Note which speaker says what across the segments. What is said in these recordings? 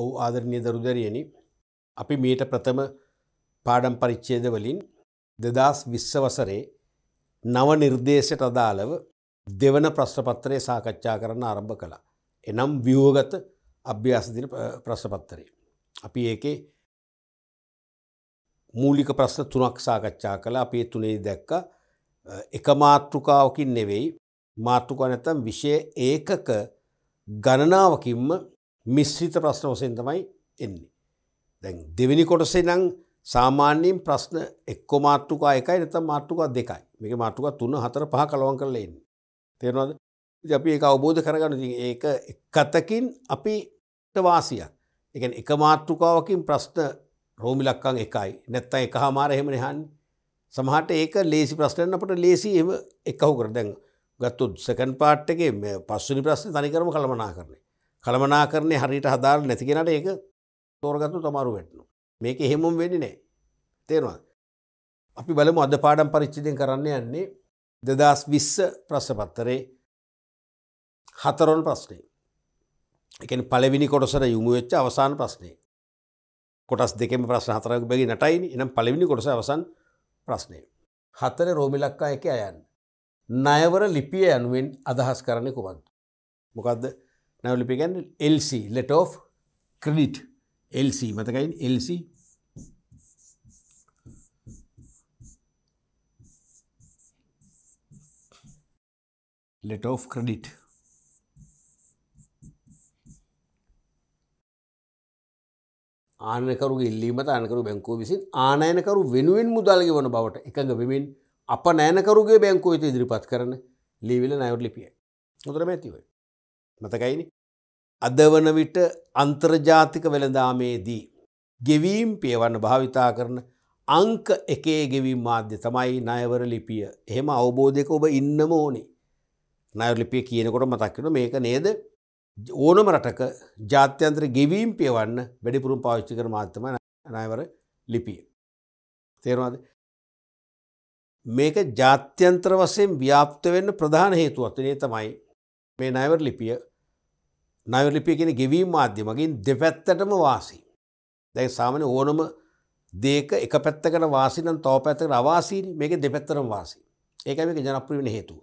Speaker 1: ඔවු ආදරණය දරුදරයනි අපි මීට ප්‍රථම පාඩම් පරිච්චේදවලින් දෙදස් විශ්ස වසරේ නව නිර්දේශයට අදාළව දෙවන ප්‍රශ්නපත්තරය සාකච්ඡා කරන්න ආරම්භ කළා. එනම් ව්‍යෝගත අභ්‍යාසදින ප්‍රශ්නපත්තරේ. අපි ඒකේ මූලික ප්‍රශ්න තුනක් සාකච්ඡා කළ අපේ තුනේ දැක්ක එක මාතෘකාවකින් නෙවෙයි මාතෘකා නැතම් විෂය ඒකක ගණනාවකින්ම මිශ්‍රිත ප්‍රශ්න වසෙන් තමයි එන්නේ. දැන් දෙවිනි කොටසේ නං සාමාන්‍යයෙන් ප්‍රශ්න එක්කො මාට්ටුකා එකයි නත මාට්ටුකා දෙකයි මේක මාට්ටුකා තුන්න හතර පහ කලවන් කරලා එන්න. තේරවාද අපි ඒ අවබෝධ කරගන්න ති ඒක එකතකින් අපිට වාසියක් එක එක මාට්ටුකාවකින් ප්‍රශ්න රෝමිලක්කං එකයි නැත්තයි එක හාමාර එහෙමන හන් සමහට ඒක ලේසි ප්‍රශ්නයන් අපට ලේසි එම එකහු කර දැන් ගත්තු සකන් පාට්ටගේ පස්සුනි ප්‍රශ්න තනිකරම කළමනා කරන්නේ කළමනා කරනය හරිට හදාර නැතිගෙනට ඒක තෝරගත්තු තමාරු වැටනු මේක හෙමුම් වෙනි නෑ තේරවා අපි බලමු අද පාඩම් පරිච්චිතින් කරන්න යන්නේ දෙදස් විස්ස ප්‍රශ්පත්තරේ හතරොන් ප්‍රශ්නය එක පලවිනි කොටසර යුමු වෙච්ච අවසාන ප්‍රශ්නය කොටස් දෙකම ප්‍රශ්න හතරක් බැගි නටයිනි එනම් පලවිනි කොටස අවසන් ප්‍රශ්නය හතර රෝමිලක්කා එක අයන් නයවර ලිපිය යනුවෙන් අදහස් කරන්නේ කුමන්තු මොකක්ද නැවලිපිගැන් LC letter of credit LC මතකයින් එල්C let of credit ආනකරුගේ ඉල්ලීමට අනකරු බැංකුව විසින් ආනයනකරු වෙනුවෙන් මුදල්ග වන බවට එකඟ වෙමින් අප නෑනකරුගේ බැංකුව වෙත ඉදිරිපත් කරන ලීවිල නයවර ලිපියයි. හොඳර මැතිවයි. මතකයිනි අද වන විට අන්තර්ජාතික වෙළඳාමේදී ගෙවීම් පියවන්න භාවිතා කරන අංක එකේ ගෙවීම් මාධ්‍ය තමයි නයවර ලිපිය එහෙම අවබෝධයක ඔබ ඉන්නම ඕනි නයවර ලිපිය කියනකොට මතක්කෙන මේක නේද ඕනම රටක ජාත්‍යන්ත්‍ර ගෙවීම් පියවන්න වැඩිපුරුම් පාවිච්චි කර මාධ්‍යම නයවර ලිපිය. තේරවාද මේක ජාත්‍යන්ත්‍ර වසයෙන් ව්‍යාප්ත වෙන්න ප්‍රධාන හේතුවත් නේ තමයි මේ නයවර ලිපිය නයවලිපිය කෙන ගෙවීම මාධ්‍යමගින් දෙපැත්තටම වාසි. දැයි සාමන ඕනම දේක එක පැත්තකට වාසිනම් තව පැත්තකට අවාසීන මේක දෙපැත්තරම වාසි. ඒකම එක ජනප්‍රිය වෙන හේතුව.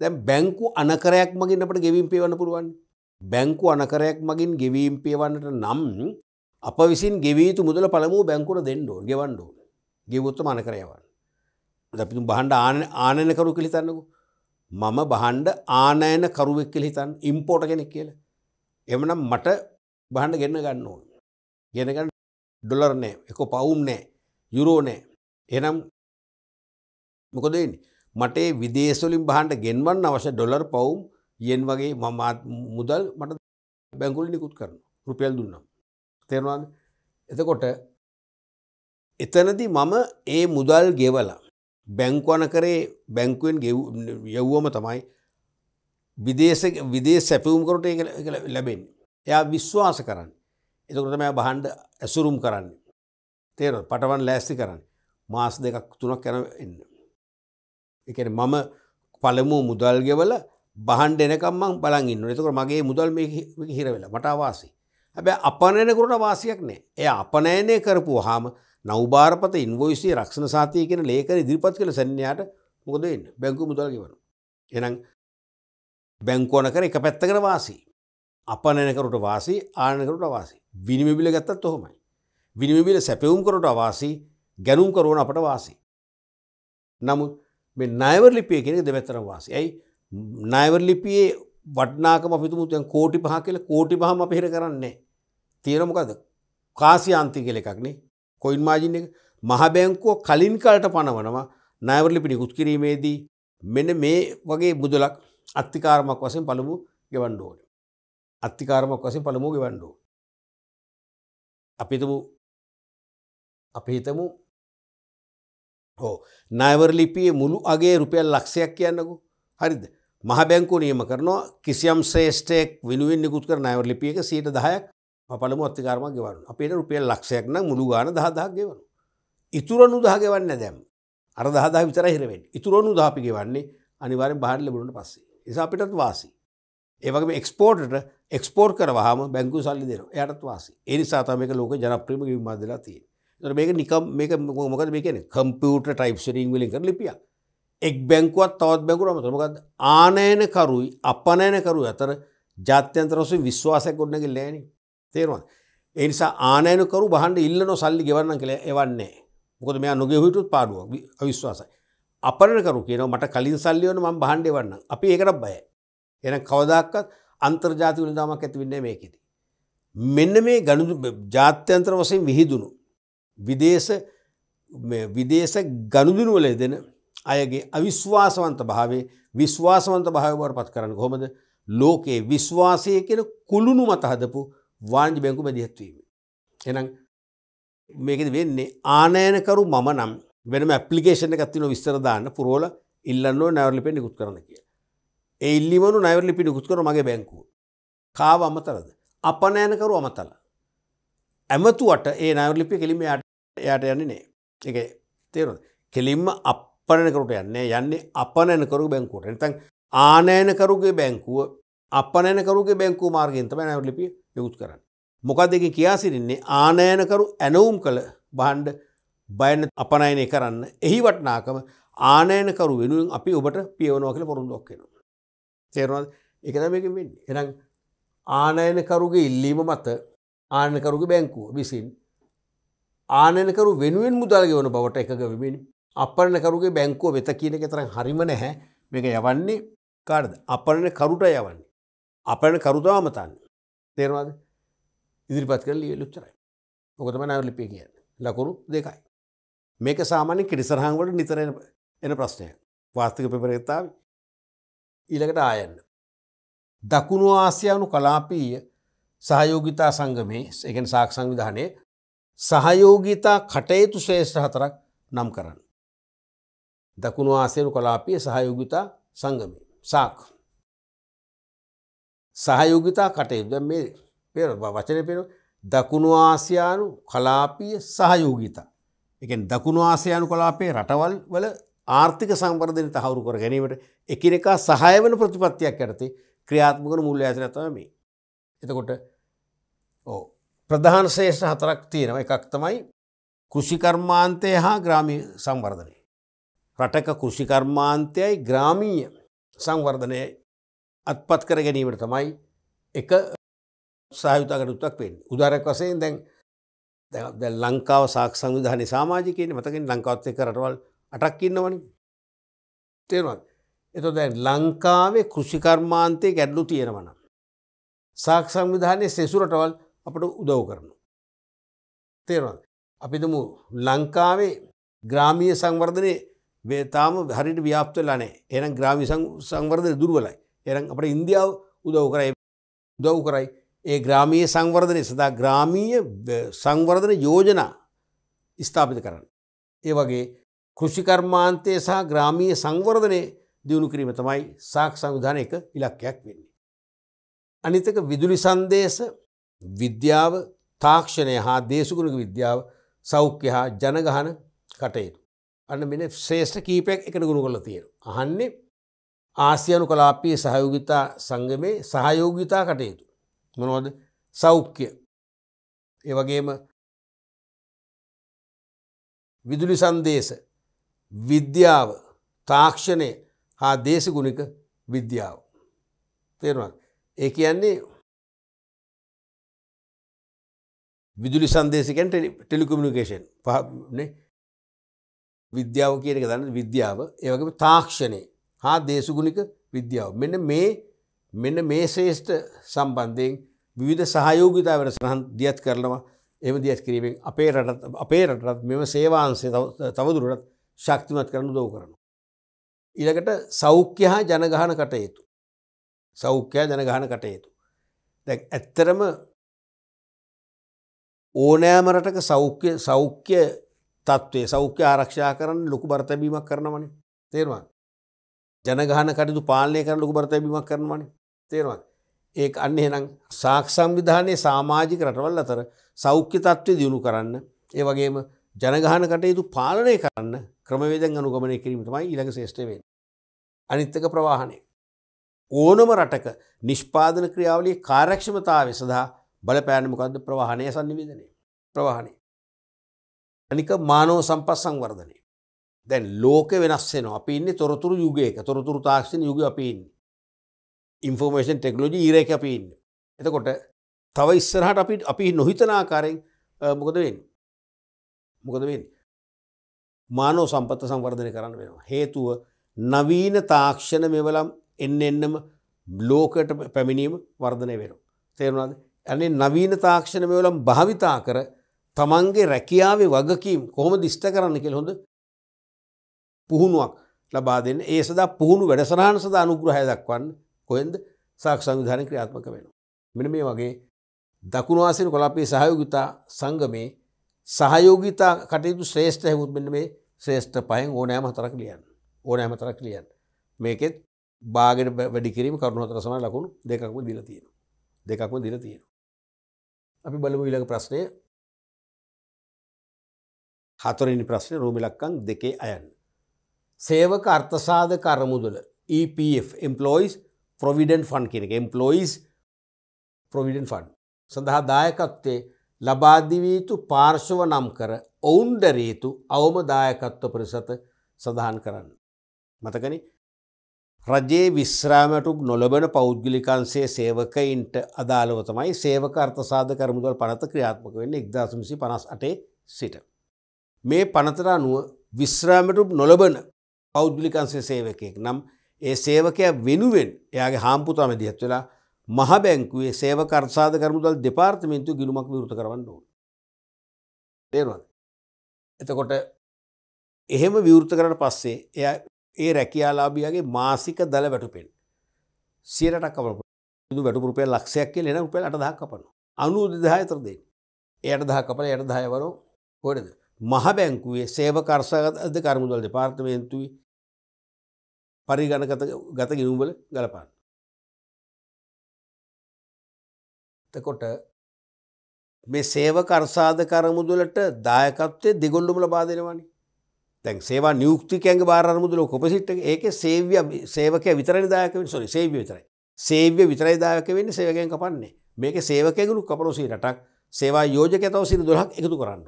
Speaker 1: දැන් බැංකු අනකරයක් මගින් අපට ගෙවීම් පියවන්න පුළුවන්. බැංකු අනකරයක් මගින් ගෙවීම් පියවන්නට නම් අප විසින් ගෙවීතු මුදල පළමුූ බැංකුර දෙන්නඩෝ ගෙවන්ඩෝ ගෙවුත්තම අනකරයවන්. අපි බහන්ඩ ආනයනකරු කළිතන්නකු. මම බහන්ඩ ආනයන කරුවෙක් කළ හිතන් ඉම්පෝට කෙනෙක් කියලා එමනම් මට බහන්න ගෙන්න්න ගන්න ඕන. ගෙනගන්න ඩොලර් නෑ එක පවුම් නෑ යුරෝ නෑ එනම් මොකද මටේ විදේශවලින් බහන්ට ගෙන්වන්න අවශ්‍ය ඩොලර් පවුම් යෙන් වගේ මමාත් මුදල් මට බැංගුල නිකුත් කරන රුපියල් දුන්නම්. තේරවාද එතකොට එතනති මම ඒ මුදල් ගෙවලා බැංකවන කරේ බැංකුවෙන් යව්වම තමයි විදේශ විදේශ සැපවුම්කරට ඒ ලැබෙන්. එයා විශ්වාස කරන්න. එතකට මෙ බහන්ඩ ඇසුරුම් කරන්න. තේර පටවන් ලෑස්ති කරන්න. මාස් දෙකක් තුනක් කැන එන්න. එකන මම පළමු මුදල්ගෙවල බහන්ඩ එනකම්මං බලගන්න එතකට මගේ මුදල් හිරවෙලා මට අවාසි. හැබැ අපනයනකරට වාසියක් නෑ එය අපනෑනය කරපු හාම නවභාරපත ඉන්වෝයිසිය රක්ෂණ සාතිය කියෙන ලේකර දිරිපත් කළ සැන්නයාට මොකද එන්න බැංකු මුදල්ගෙවන. එනම් බැංකෝනකර එක පැත්තකට වාසි. අපනනකරට වාසි ආනකරට වාසි. විනිමිබිල ගත්තත් ඔොහොමයි. විනිමිබිල සැපවුම් කරට අවාසි ගැනුම් කරුවන අපට වාසි. නමුත් මේ නයවර ලිපිය කෙනෙ දෙවැත්තර වාසි. ඇයි නයවර ලිපියේ වටනාකම පිතුමුතුයන් කෝටි පහ කියල කෝටි පහම පිහිර කරන්නේ. තියෙනමකද කාසියන්ති කෙල එකක්නේ කොයින් මාජින එක මහබැංකෝ කලින් කලට පනවනවා නයවරලිපි නිකුත් කිරීමේදී මෙන මේ වගේ මුදලක්
Speaker 2: අත්තිකාරමක් වසින් පළමු ගෙවන්ඩෝඩ. අත්තිකාරමක් වසින් පළමු ගෙවන්ඩෝ. අපිතමු අපිහිතමු හෝ නෑවර ලිපිය මුළු අගේ රුපියල් ලක්ෂයක් කියන්නකු හරිද
Speaker 1: මහ බැංකු නියම කරනවා කිසියම් ශ්‍රේෂ්ඨයෙක් විනුවෙන් නිකුත් කර නෑවර ලිපියක සීට දහයක් පළමු අත්තිකාරම ගෙවන්න අපේට රුපියල් ලක්ෂයක් නම් මුළු ගාන දහදා ගෙවනු. ඉතුරනු දහ ගෙවන්න දැම් අර දහදා විතර හිරවෙන් ඉතුරනු දාපි ගෙවන්නේ අනිවාරෙන් බාහිර ලැබුණට පස්සේ නිසා අපිටත් වාසි. ඒවගේ එක්ස්පෝර්ටට එක්ස්පෝර් කරවාහම බැංකු සල්ලි දෙන යටත් වාසි එනිසා මේක ලෝක ජනප්‍රීම විමාදලා තිය මේක නිකම් මේක මොකද මේකන කම්පියුට ටයිප්ෂරින් වලින් කර ලිපිය එක් බැංකුවත් තවත් බැංකුරම මොකද ආනයන කරුයි අපනයන කරු අතර ජාත්‍යන්තරසු විශ්වාසයක් ගොඩනගේ ලෑන තේරවා. එනිසා ආනයනකරු බහන්ඩ ඉල්ලනො සල්ලි ගෙවන්න කළ එවන්නේ මොකද මෙයා නොගෙ හුටුත් පාඩුව අවිශ්වාසයි අපරණකරු කියනව මට කලින් සල්ලියවන ම බහන්්ඩිවන්න අපි ඒකට බය එන කවදක්කත් අන්තර්ජාති වලදාමක් ඇතිවෙන්නේ මේකෙති. මෙන්න මේ ගණු ජාත්‍යන්ත්‍ර වසයෙන් විහිදුණු. විදේශ විදේශ ගණුදුනුවල දෙන අයගේ අවිශ්වාසවන්ත භාවේ විශ්වාසවන්ත භාවවට පත් කරන්න කොමද ලෝකයේ විශ්වාසය කෙන කුළුණු මතහදපු වාණ්ජි බැංකු මැදිහත්වීම. එනම් මේකද වෙන්නේ ආනයනකරු මම නම් වෙනම ඇපලිකේෂන එකත්තින විස්තරදාන්න පුරෝල ඉල්ලන්නෝ නැවරලිපි නිකුත් කරන කිය. ඒ ඉල්ලිවනු නැවරලිපි නිකුත් කර මගේ බැංකු. කාව අමතරද. අපනෑනකරු අමතල. ඇමතුවට ඒ නැවරලිපි කෙලිම යට යන්නේ නේ එක තේරද. කෙලින්ම අපනනකරට යන්නේ යන්නේ අපනෑනකරු බැංකුවට එතන් ආනෑනකරුගේ බැංකුව අපනෑනකරුගේ බැංකු මාර්ගෙන්තම නැවරලිපිය යුත් කරන්න. මොකක් දෙක කියා සිරින්නේ ආනෑනකරු ඇනවුම් කළ බහන්්ඩ බයන අපනයනය කරන්න එහි වටනාකම ආනයනකරු වෙනුවෙන් අපි ඔබට පියවනෝ කියල පොරුන්දොක්කෙනවා. තේරවාද එකනමක වෙන්න එනම් ආනයනකරුගේ ඉල්ලීම මත ආනකරුගේ බැංකුව විසින් ආනකරු වෙනුවෙන් මුදල්ගවන බවට එකක වෙමින් අපරණකරුගේ බැංකුව වෙත කියන තරම් හරිම නැහැ මේක යවන්නේ කාඩද අපරණ කරුට යවන්නේ අපරණ කරුතාවමතන්න තේරවාද ඉදිරිපත් කර ලියලුච්චරයි ඔකතම නවලිපිය කියන්න ලකුණු දෙකයි මේක සාමාන්‍ය කිරිසරහංවලට නිතර එන ප්‍රශ්නය වාස්තික පෙපරෙත්තාව ඊළකට ආයන්න. දකුණු ආසියානු කලාපීය සහයෝගිතා සංගමේ එකෙන් සාක් සංවිධානය සහයෝගිතා කටයුතු ශේෂ්‍ර හතරක් නම් කරන්න. දකුණු ආසයනු කලාපිය සහයෝගිතා සංගමය සාක්. සහයෝගිතා කටයුද මේ පෙර වචන පෙන දකුණු ආසියානු කලාපිය සහයෝගිතා එකෙන් දකුණු ආසයනු කලාපේ රටවල් වල ආර්ථික සංවර්ධන තහවුරු කර ගැනීමට එකිනෙකා සහය වන ප්‍රතිපත්තියක් ඇරති ක්‍රියාත්මකන මුල්ල ඇතිනතම මේ. එතකොට ඕ ප්‍රධාන ශේෂ හතරක් තියෙනව එකක් තමයි කෘෂිකර්මාන්තය හා ග්‍රාමී සංවර්ධනය. රටක කෘෂිකර්මාන්තයයි ග්‍රාමීය සංවර්ධනය අත්පත් කර ගැනීමට තමයි එක සායුතකටුත්තක් වෙන් උදාරක් වසයෙන් දැන් දැ ලංකාව සාක් සංවිධානය සාමාජිකයන මතකින් ලංකාවත්තය කරටවල් අටක් ඉන්නවනි තේරවත් එත දැ ලංකාවේ කෘෂිකර්මාන්තය ගැඩ්ලු තියෙනවන. සාක් සංවිධානය සෙසුරටවල් අපට උදව් කරනු. තේරවත් අපිදමු ලංකාවේ ග්‍රාමීය සංවර්ධනය වේතාම හරිට ව්‍යාප්තලනේ එනම් ග්‍රාමි සංවර්ධය දුරුවලයි එරන් අපට ඉන්දියාව උදව් කරයි උදව් කරයි ඒ ග්‍රාමීය සංවර්ධනය සඳහා ග්‍රාමීය සංවර්ධන යෝජනා ස්ථාපිත කරන්න. ඒ වගේ කෘෂිකර්මාන්තය සහ ග්‍රාමීය සංවර්ධනය දියුණු කිරීම තමයි සාක් සංවිධානයක ඉලක්කයක් වෙන්නේ. අනිතක විදුලි සන්දේශ විද්‍යාව තාක්ෂණය හා දේශගුණක විද්‍යාව සෞඛ්‍ය හා ජනගහන කටයුතු. අන්න මෙන ශ්‍රේෂ්ඨ කීපයක් එකට ගුණ කොල තියෙන. අහන්නේ ආසියනු කලාපයේ සහයෝගිතා සංගමේ සහයෝගිතා කටයුතු. මොනවද සෞඛ්‍ය ඒවගේම විදුලි සන්දේශ විද්‍යාව තාක්ෂණය හා දේශගුණික
Speaker 2: විද්‍යාව. තේරවත් ඒ කියන්නේ විදුලි සන්දේශකන් ටෙලිකමිනිකේෂන් පහනේ
Speaker 1: විද්‍යාව කියන එක දන්න විද්‍යාව ඒවගේ තාක්ෂණය හා දේශගුණික විද්‍යාව මෙන්න මේ මෙන්න මේ ශේෂ්ඨ සම්බන්ධයෙන් විධ සහයෝගිතාවට සහන් දියත් කරනවා එම දියත් කිරීමෙන් අපේ රටත් අපේ රටත් මෙම සේවාන්සේ තවදුරටත් ශක්තිමත් කරන දෝ කරනු. ඉළකට සෞඛ්‍ය හා ජනගහන කටයුතු. සෞඛ්‍යයා ජනගහන කටයුතු. දැ ඇත්තරම ඕනෑම රටක සෞඛ්‍ය සෞඛ්‍ය තත්ත්වය සෞඛ්‍ය ආරක්ෂා කරන්න ලොකු බර්තැබීමක් කරනවනි තේරවා. ජනගහන කටතු පාලනය කරන ලොකු බර්තැබීමක් කරනවනි තේරවන් ඒ අන්න එනම් සාක් සම්විධානය සාමාජික රටවල් අතර සෞඛ්‍ය තත්ත්වය දියුණු කරන්න ඒ වගේම ජනගහන කටයුතු පාලනය කරන්න ක්‍රමවේදන් අනුගමනය කිරීමටමයි ඉළඟ ශේෂ්ඨවෙන් අනිත්තක ප්‍රවාහනය ඕනම රටක නිෂ්පාදන ක්‍රියාවලි කාරක්ෂමතාව සඳහා බලපෑනමකක්ද ප්‍රවාහණය සන්නිවිධනය ප්‍රවාහණය අනික මානෝ සම්පස් සංවර්ධනය දැන් ලෝක වෙනස්සෙන අපින්න තොරතුරු යුගයක තොරතුරු තාක්ෂණ යුග අපින්නේ ඉන්ෆෝර්මේෂන් ටෙක්නෝජි ඊරක අපි ඉන්න එතකොට තව ඉස්සරහට අපි අපි නොහිතනාකාරෙන් මොකද වෙන් මොකද වෙන් මානෝ සම්පත්ත සංවර්ධනය කරන්න වෙනවා හේතුව නවීන තාක්ෂණ මෙවලම් එන්න එන්නම බ්ලෝකට පැමිණීම වර්ධනය වෙන තේරුණද ඇනේ නවීන තාක්ෂණ මෙවලම් භාවිතා කර තමන්ගේ රැකියාවේ වගකීම් කොහොම දිෂ්ට කරන්න කෙළ හොඳ පුහුණුවක් ලබා දෙන්න ඒ සදා පුහුණු වැඩසරහන් සඳ අනුග්‍රහය දක්වන්න කොහෙන්ද සාක් සංවිධානය ක්‍රියාත්මක වෙන. මෙන මේ වගේ දකුණවාසන කොලාපේ සහයෝගිතා සංගමේ සහයෝගිතා කටයුතු ශ්‍රේෂ්ඨ හැකුත් මෙන්න මේ ශ්‍රේෂ්ඨ පහෙන් ඕනෑම හතරක් ලියන් ඕනෑම තරක් ලියන් මේකෙත් බාගෙන වැඩිකිරීම කරුණු හතර සමයි ලකුණු දෙකක්ම දිල තියෙන දෙකක්ම දිල තියෙන. අපි බලමු ඊළඟ ප්‍රශ්නය හතරනි ප්‍රශ්නය රෝමිලක්කන් දෙකේ අයන්. සේවක අර්ථසාධ කරමුදල EPF එම්පලෝයිස් ප්‍රොවිඩන් ෆන් කෙනෙක එම්පලොයිස් ප්‍රොවිඩන් ෆන් සඳහා දායකත්වය ලබාදිවීතු පාර්ශව නම් කර ඔවුන්ඩරේතු අවම දායකත්ව පරිසත සඳහන් කරන්න. මතකනි රජයේ විශ්‍රාමටුක් නොලබන පෞද්ගලිකන්සේ සේවකයින්ට අදාළව තමයි සේවක අර්ථසාධ කරමුදල් පනත ක්‍රියාත්මක වෙන්න එක්දසමසි පනස් අටේ සිට. මේ පනතර අනුව විශ්‍රාමටුප් නොලබන පෞද්ගලිකන්සේ සේවකයෙක් නම් ඒ සේවකය වෙනුවෙන් එයාගේ හාම්පුතම දිහත් වෙලා මහ බැංකුවේ සේව කරසාද කරමුදල් දෙපාර්තමින්තු ගිලුමක් විරුත කරන්න ඕන. තේරවාද. එතකොට එහෙම විවෘත කරන පස්සේ එය ඒ රැකියාලාබියගේ මාසික දළ වැටුපෙන්. සියටක් කවර දු වැටපුරුපය ලක්ෂයක් කිය එන උපේ අට දහක් කපනු. අනු දෙදාහතරදේ. එයට දහ කපන යට දායවරු හොඩද. මහ බැංකුවේ සේව කරසාද
Speaker 2: කරමුදල් දෙපාර්තමේන්තුවයි පරිගණකත ගත ගිනුම්වල ගලපාන්න. තකොට
Speaker 1: මේ සේව කර්සාධ කරමුදුලට දායකත්වය දෙගොල්ලුම ලබාදෙනවානි තැන් සේවා නියුක්තිකයන්ගේ බාරමුදුල කොපසිට් ඒක සේවිය සේවකය විතරනි දායකවෙන් සොරි සේවිය විතරයි සේවිය විතරයි දායක වෙන්න සේවකයන් කපන්නේ මේක සේවකයගුණු කපනොසී රටක්
Speaker 2: සේවා යෝජක තව සිරි දොහක් එකතු කරන්න.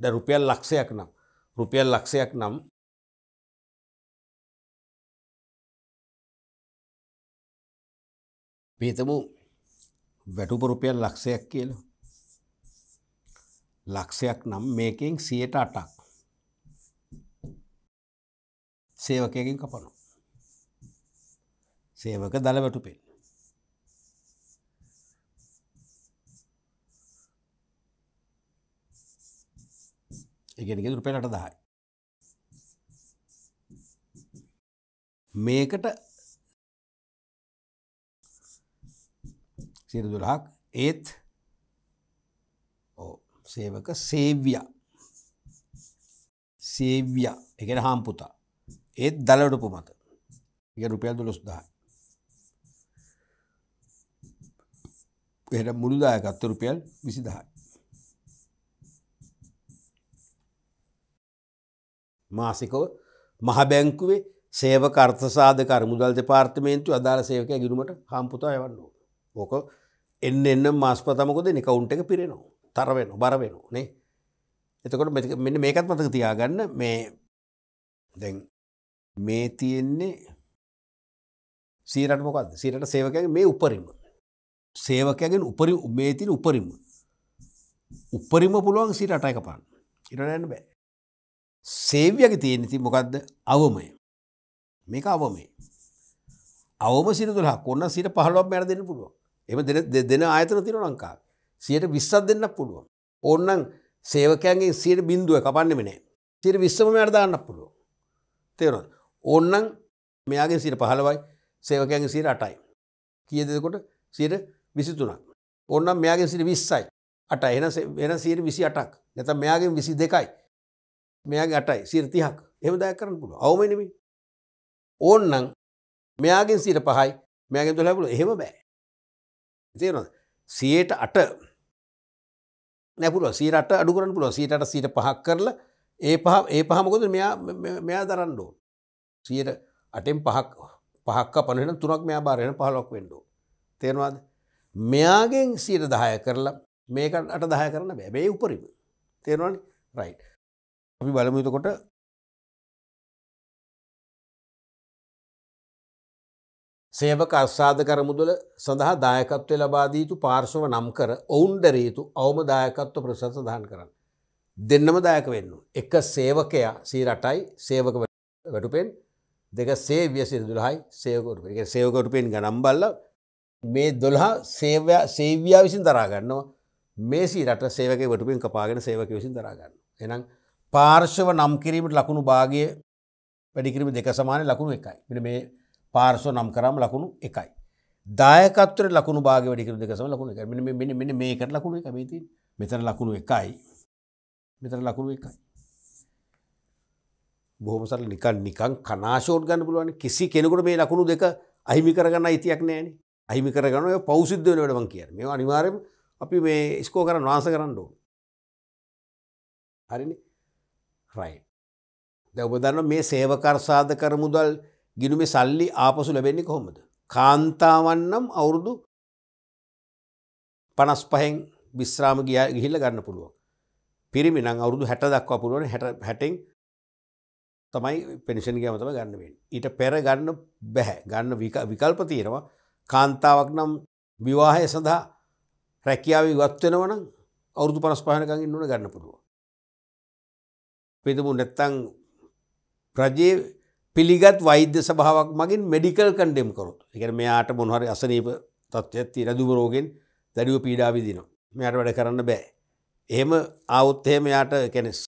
Speaker 2: ද රුපියල් ලක්ෂයක් නම් රුපියල් ලක්ෂයක් නම් පිහිතමු වැටුප රුපියල් ලක්ෂයක් කියලා
Speaker 1: ලක්ෂයක් නම් මේකෙන් සියට අටක් සේවකයකින් කපනු සේවක දළ වැටුපෙන් එකගෙනග රුපියලට දහයි මේකට සිරදුල් හක් ඒත් සේවක සේව්‍ය සේව්‍ය එකෙන හාම්පුතා ඒත් දලඩුපු මත එක රුපියල් දුළොස්දා එට මුළුදායකත්ත රුපියල් විසිදහයි මාසිකව මහබැංකුවේ සේව කර්ථසාධ කර මුදල් දෙපාර්තමේන්තු අදාළ සේවකය ගිරුමට හම්පුතා යවන්න ඕක එන්න එන්න මාස්පතමකොද නිකවුන්ට එක පිරෙනවා තරවෙන බරවෙන නේ එතකොට මෙන්න මේකත් මතක තියාගන්න මේ දැන් මේ තියෙන්නේ සීරට මොකක්ද සීරට සේවකයන් මේ උපරිම සේවකයගෙන් උපරි මේ තින උපරිම උපරිම පුළුවන් සීරට එක පාන්න ඉරනන්න බෑ සේව්‍යක තියෙන ති මොකක්ද අවමය මේක අවමේ අවම සිර තුළහ කොන්න සිට පහළුවක් මැර දෙන්න පුළුවන් එම දෙන ආයතන තින ලංකා සියට විස්සත් දෙන්න පුළුව. ඔන්නන් සේවකයන්ගේ සියට බින්දුව කපන්නෙමනේ සිර විස්සම අර්දාන්න පුළුව. තේරන ඔන්නන් මෙයාගේ සිට පහලවයි සේවකයන්ගේ සිට අටයි. කියදකොට සිට විසිතුනක්. ඔන්නම් මෙයාගෙන් සිට විස්සයි අට එන වෙන සීර විසි අටක් නැත මෙයාගෙන් විසි දෙකයි මෙයාගේ අටයි සිරතිහක් එම දෑ කරන්න පුළුව අවමනමි ඕන්නම් මෙයාගෙන් සීට පහයි මෙයාගෙන් තුළ හැපුල එහෙම බෑ තේරද සයට අට නැපුල සීරට අඩුකරන්න පුල සීට සීට පහක් කරලා ඒ පහ ඒ පහමකොද මෙයා මෙයා දරන්නඩෝ සියට අටෙන් පහක් පහක් පනෙන තුනක් මෙයා බාරයන පහලොක් වෙන්ඩෝ තේරවාද මෙයාගෙන් සීට දහය කරලා මේකට
Speaker 2: අට දහය කරන්න බැබැයි උපරිම තේරවානි රයි් අපි බලමුතකොට සේවක
Speaker 1: අස්සාධකර මුදල සඳහා දායකත්වය ලබාදීතු පාර්ශව නම් කර ඔවුන්ඩරේතු අවම දායකත්ව ප්‍රසත් සඳහන් කරන්න. දෙන්නම දායක වෙන්නු. එක සේවකයා සී රටයි සේවක වැටුපෙන් දෙක සේවිය සිදුලහයි සේවකොට එක සේවකොට පෙන් ගනම්බල්ල මේ දොළහා සේවයා විසින් දරාගන්නවා මේ සී රට සේවක වටපෙන් කපාගෙන සේවක විසින් දරාගන්න. එනම් පාර්ශව නම් කිරීමට ලකුණු භාගය වැඩිකිරීම දෙක සමාන ලකුණු එකයි. මෙ මේ පාර්සෝ නම් කරම් ලකුණු එකයි. දායකත්වර ලකුණු භාග වැඩිකර දෙකසම ලකුණු එක මෙ මේකට ලකුණු එක මේති මෙතර ලකුණු එකයි මෙතර ලකුණු එකයි. බොහමසර නිකන් නිකං කනාශෝට් ගන්න පුළුවන් කිසි කෙනෙකුට මේ ලකුණු දෙක අහිමි කරගන්න අයිතියක් නෑන අහිමි කරගන්න ඔය පෞසිද්ධ වන වැඩවන් කිය මේ අනිවාරම අපි මේ ස්කෝ කරන්න වාස කරන්න ඕන හරිනි රයි දැවබදන්න මේ සේවකරසාධ කර මුදල් ගිනුමේ සල්ලි ආපසු ලැබෙන්නේ කොහොමද. කාන්තාවන්නම් අවුරුදු පනස් පහෙන් විශ්‍රාම ගිය ගිහිල්ල ගන්න පුළුවන්. පිරිමි නං අවුරුදු හැට දක්වා පුළුවන් හැටෙන් තමයි පෙනිෂන් ගෑම තම ගන්න වෙන්. ඊට පෙර ගන්න බැහැ ගන්න විකල්ප තියෙනවා කාන්තාවක් නම් විවාහය සඳහා රැකියාව වත්වෙනවන අවුරුදු පනස් පහනකං ඉන්නන ගන්න පුළුව. පෙදමු නැත්තං ප්‍රජයේ පිළිගත් වෛද්‍ය සභාවක් මගින් මෙඩිකල් කණ්ඩෙම් කරොත් එකන මෙයාට මොහරි අසනීප තත්ත්යත්ති රදුවරෝගෙන් දැඩිව පීඩාවිදිනවා මෙයට වැඩ කරන්න බෑ. එහෙම අවුත්හෙම යාට කැනෙස්.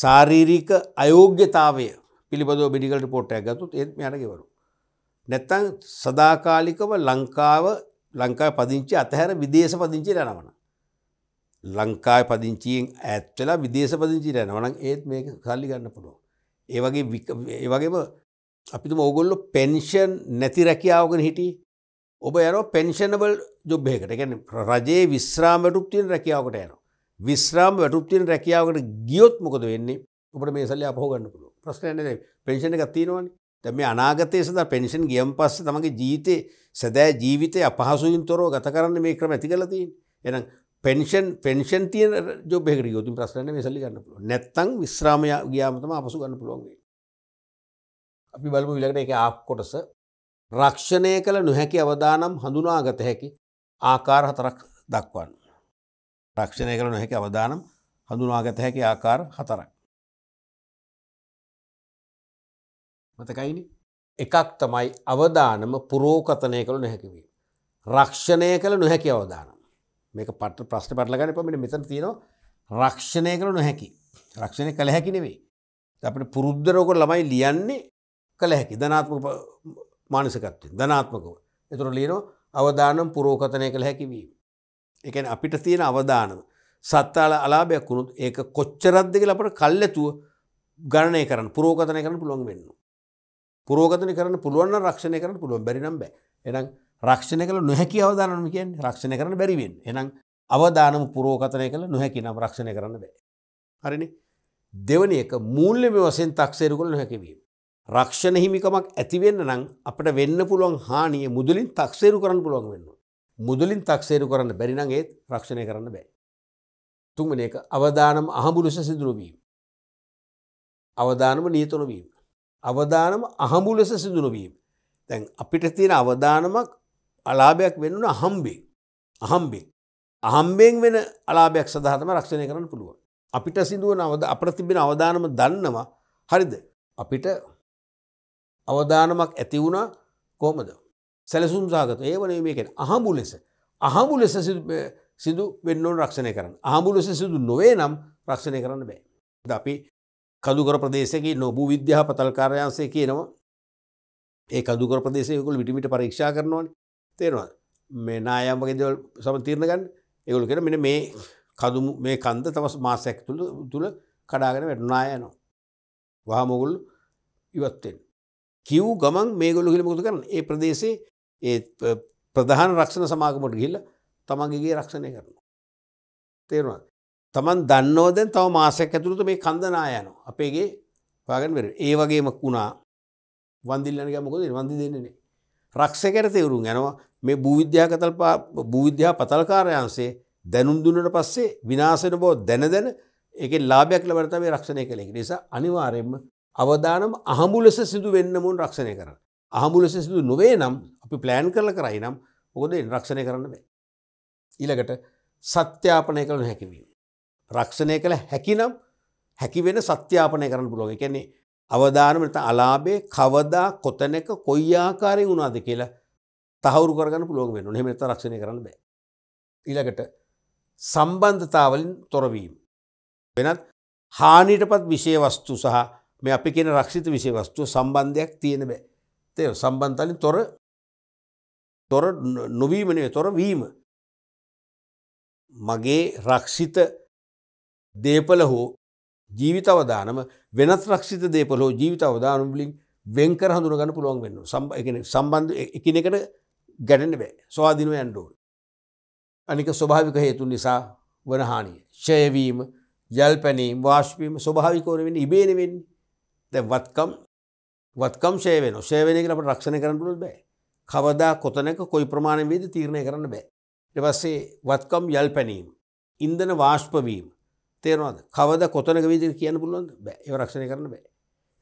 Speaker 1: සාරීරික අයෝග්‍යතාවය පිළිබඳව බිඩිකල් රිපෝට්ටයක් ගතුත් ඒත් මෙයට ගෙවරු. නැත්තං සදාකාලිකව ලංකාව ලංකා පදිංචි අතහැර විදේශ පදිංචි රැනවන. ලංකායි පදිංචියෙන් ඇත්වෙලා විදේශ පදිංචි රැනවන ඒත් මේ කල්ලි ගන්න පුළුවන්. ඒවගේ ඒවගේම අපිතුම ඔගොල්ලො පෙන්ෂන් නැති රැකියාවගෙන හිටි ඔබ යන පෙන්ෂනබල් ජොබ්හකට ගැන රජයේ විශ්‍රාම වැටුප්තියෙන් රැකියාවට යන විශ්‍රාම වැටුප්තියෙන් රැකියාවට ගියොත් මොකද වෙන්නේ ඔබට මේ සල්ලි අපහෝගන්න පුළුව ප්‍රශ්නයන පෙන්ෂණ එකක් තියෙනවන තැම අනාගතය සඳ පෙන්ෂන් ගියම් පස්ස තමගේ ජීතය සැදෑ ජීවිතය අපහසුයින් තොරෝ ගත කරන්න මේ ක්‍රම ඇති කලතින් එනම් පෙන්ෂන් පෙන්ෂන් තිය ජොබෙකර යුතු ප්‍රශ්නය වෙසල්ලි ගන්න පුළුව නැත්තං විශ්‍රාමය ගයාමතම අපසු ගන්න පුළුවන්ගේ. අපි බලපු විලකට එක ආප් කොටස රක්ෂණය කළ නොහැකි අවදානම් හඳුනාගත හැකි ආකාර හතරක් දක්වන්න. රක්ෂණය කළ නොහැකි අවදානම් හඳුනාගත හැකි ආකාර හතරක්. මතකයිනි එකක් තමයි අවදානම පුරෝකතනය කළ නොහැකිවීම. රක්ෂණය කළ නොහැකි අවදානම්. මේක පට ප්‍රශ්න පටලගන්න පමණ මෙතන තියෙනවා රක්ෂණය කළ නොහැකි රක්ෂණය කළ හැකි නෙවේ අපට පුරුද්ධරෝක ළමයි ලියන්නේ කළ හැකි ධනාත්මක මානසකත්වය ධනාත්මකව එතුර ලියනෝ අවධානම් පුරෝකතනය කළ හැකිවීම එකන අපිට තියෙන අවධානම සත්තාල අලාභයක් වුණුත් ඒක කොච්චරද්දක අපට කල්ලතුව ගණනය කරන්න පුරෝකතනය කරන පුළුවන් වෙන්න පුරෝගතන කරන පුළුවන් රක්ෂණය කරන පුළුවන් බැරිනම් බෑ එනම් රක්ෂණ කළ නොහැකි අවධානම කියෙන් රක්ෂණ කරන බැරිවෙන් එනම් අවධානම පුරෝකතනය කළ නොහැකි නම් රක්ෂණය කරන්න බෑ. හරිනි දෙවනි එක මූල්‍යම වසෙන් තක්සේරුකළ නොහැකිවීම. රක්ෂණ හිමිකමක් ඇතිවෙන්න නම් අපට වෙන්න පුළුවන් හානිය මුදුලින් තක්සේරු කරන්න පුළුවන් වෙන්න. මුදුලින් තක්සේරු කරන්න බැරිනගේ රක්ෂණය කරන්න බෑ. තුන්වන එක අවධානම අහඹුලුස සිදුරුවීම. අවධානම නියතුනවීම. අවධානම අහඹුලස සිදුරුවීම. තැන් අපිට තියෙන අවධානමක් අලාභයක් වෙන්නුන අහම්බේ අහම්බෙන් අහම්බෙන් වෙන අලාභයක් සඳහතම රක්ෂණය කරන්න පුළුවන්. අපිට සිදුවන අවද අපට තිබෙන අවධානම දන්නවා හරිද අපිට අවධානමක් ඇති වුණා කොහමද. සැලසුම් සාගත ඒවන මේකෙන් අහඹු ලෙස අහඹු ලෙස සිදු වෙන්නෝන් රක්ෂණය කරන්න අහඹු ලෙස සිදු නොවේ නම් රක්ෂණය කරන්න බෑ. ද අපි කදුකර ප්‍රදේශක නොබූ විද්‍යා පතල්කාරයන්සේ කියනවා ඒ කදුකර ප්‍රදේශයකුල් විටිමිට පරීක්ෂා කරනවාන තේරවාද මේ නායාමක දවල් සම තීරණ ගන්න ඒගොලු කෙන මෙන මේ කදුම මේ කන්ද තමස් මාසයක් තුළ තුළ කඩාගෙන වැටනායනවා. වහමොගුල් ඉවත්තෙන්. කිව් ගමන් මේගොලු හිළමුතු කරන ඒ ප්‍රදේශේ ඒ ප්‍රධාන රක්ෂණ සමාගමට ගිල්ල තමන්ගේගේ රක්ෂණය කරනවා. තේරවා. තමන් දන්නෝදැන් තව මාසයක් ඇතුළට මේ කන්දනායනවා අපේගේ පාගන් වෙර ඒ වගේමක් වුණා වන්දිල්ලනක මොකද වන්දි දෙන්නේ රක්ෂකයට තේරුම් යනවා මේ භූවිද්‍යාකතල් භූවිද්‍යා පතල්කාරයන්සේ දැනුම් දුන්නට පස්සේ විනාසෙන බෝ දැන දැන එක ලාභයක් ලබට මේ රක්ෂණය කළෙක් නිසා අනිවාරයෙන්ම අවධානම් අහමුලෙස සිදු වෙන්නමුන් රක්ෂණය කර. අහමුලෙස සිදු නොවේ නම් අපි ප්ලෑන් කරල කරයි නම් ඔකොද රක්ෂණය කරන්න බෑ. ඊළඟට සත්‍යාපනය කළ හැකිවීම. රක්ෂණය කළ හැකි නම් හැකි වෙන සත්‍යාපනය කරන්න පුලොග කියන්නේ අවධානම නැත්නම් අලාභේ කවදා කොතැනක කොයි ආකාරයෙන් වුණාද කියලා තහවුරු කරගන්න පුළුවන් වෙන්න ඕනේ. එහෙම නැත්නම් රක්ෂණය කරන්න බෑ. ඊළඟට සම්බන්ධතාවලින් තොරවීම. වෙනත් හානියටපත් විෂය වස්තු සහ මේ අපි කියන රක්ෂිත විෂය වස්තු සම්බන්ධයක් තියෙන බෑ. තේ සම්බන්ධතාවලින් තොර තොර නොවීම නෙවෙයි තොර වීම. මගේ රක්ෂිත දේපල හෝ ජීවිත අවදානම වෙනත් රක්ෂිත දේපලෝ ජීවිත අවදානුම්ලින් වෙන්කර හඳුරගන්න පුළුවන් වෙන්න සම්බ සම්බන්ධ එකනකට ගැටන බෑ ස්වාධිනව ඇන්ඩෝල්. අනික ස්වභාවික හේතුන් නිසා වනහානිය. ෂයවීම යල් පැනීම් වාශ්පීම ස්වභාවිකෝරවෙන්න ඉබේනවෙන්න දැ වත්කම් වත්කම් ශේවන ශේවනයක අපට රක්ෂණ කරන්න පුළත් බෑ කවදා කොතනක කොයි ප්‍රමාණවේද තීරණය කරන්න බෑ. එවස්සේ වත්කම් යල් පැනීම. ඉන්දන වාශ්පවීම තේරවාද කවද කොතනක විදිර කියන්න පුළුවන් බෑ ඒ රක්ෂණය කරන බෑ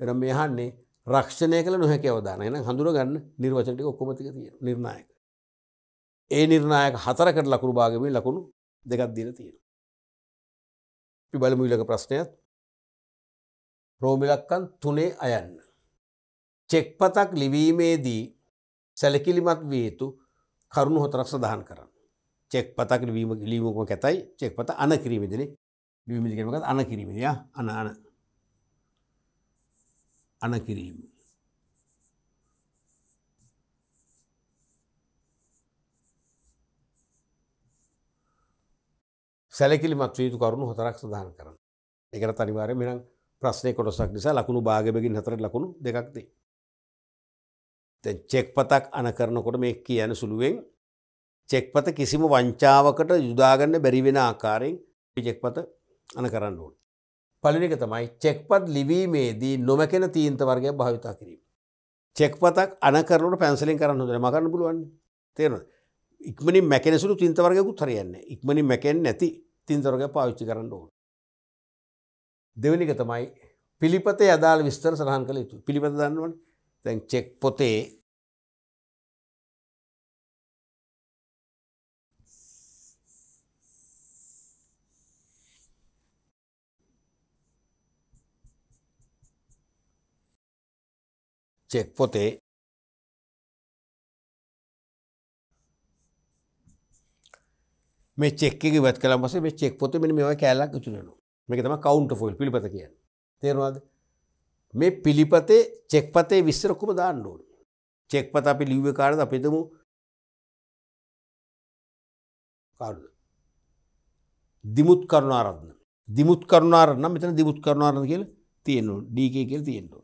Speaker 1: එර මෙහන්නේ රක්ෂණය කළ නොහැක අවදාන එන හඳුරගන්න නිර්වචනටි ඔක්කොමතික
Speaker 2: තිය නිර්ණයක ඒ නිර්ණයක හතරකට ලකුරු භාගමී ලකුණු දෙකක් දින තියෙන පිබලමීලක ප්‍රශ්නයත් රෝමිලක්කන් තුනේ අයන්න චෙක්පතක් ලිවීමේදී
Speaker 1: සැලකිලිමත් විය යුතු කරුණු හොතරක් සඳහන් කරන්න. චෙක් පතක් ලීම ගිලීමකම කැතයි චෙක් පත අන කිරීමදින නියමිත කරමකත් අන කිරීමය අන අන අන කිරීම සැලකිලිමත් වීතු කරුණු හතරක් සඳහන් කරන්න. එකට අනිවාර්යෙන් මෙනම් ප්‍රශ්නේ කොටසක් නිසා ලකුණු භාගයකින් හතරට ලකුණු දෙකක් දෙයි. දැන් චෙක්පතක් අන කරනකොට මේ කියන සුළුවෙන් චෙක්පත කිසිම වංචාවකට යොදාගන්න බැරි වෙන ආකාරයෙන් චෙක්පත අන කරන්න ඕන. පලිනික තමයි චෙක්පත් ලිවීමේදී නොමැකෙන තීන්ත වර්ගය භාවිතා කිරීම. චෙක්පතක් අනකරනට පැන්සලින් කරන්න ද මකරන්න පුළුවන් තේරන ඉක්මනි මැකෙනසුරු තින්තවර්ගකුත් හරියන්න ඉක්මනි මැකෙන් නැති තින්තරග පාවිච්චි කරන්න ඕන. දෙවනික තමයි පිළිපතේ
Speaker 2: අදාල් විස්තර සහන් කළ යුතු පිළිපත දන්නවන් තැන් චෙක් පොතේ චෙක් පොතේ මේ චෙක් එක ඉවත් කළාන්
Speaker 1: පස්සේ මේ චෙක් පොතේ මෙන්න මේ වගේ කෑල්ලක් ඉතුරු වෙනවා. මේක තමයි කවුන්ටර් ෆොයිල් පිළිපත කියන්නේ. තේරෙනවද? මේ පිළිපතේ චෙක් පතේ විස්තර කොහොමද දාන්න ඕනේ? චෙක් පත අපි ලිව්වේ කාටද අපි හිතමු කාටද? දිමුත් කරුණාරත්න. දිමුත් කරුණාරත්න මෙතන දිමුත් කරුණාරත්න කියලා තියෙනවා. DK කියලා තියෙනවා.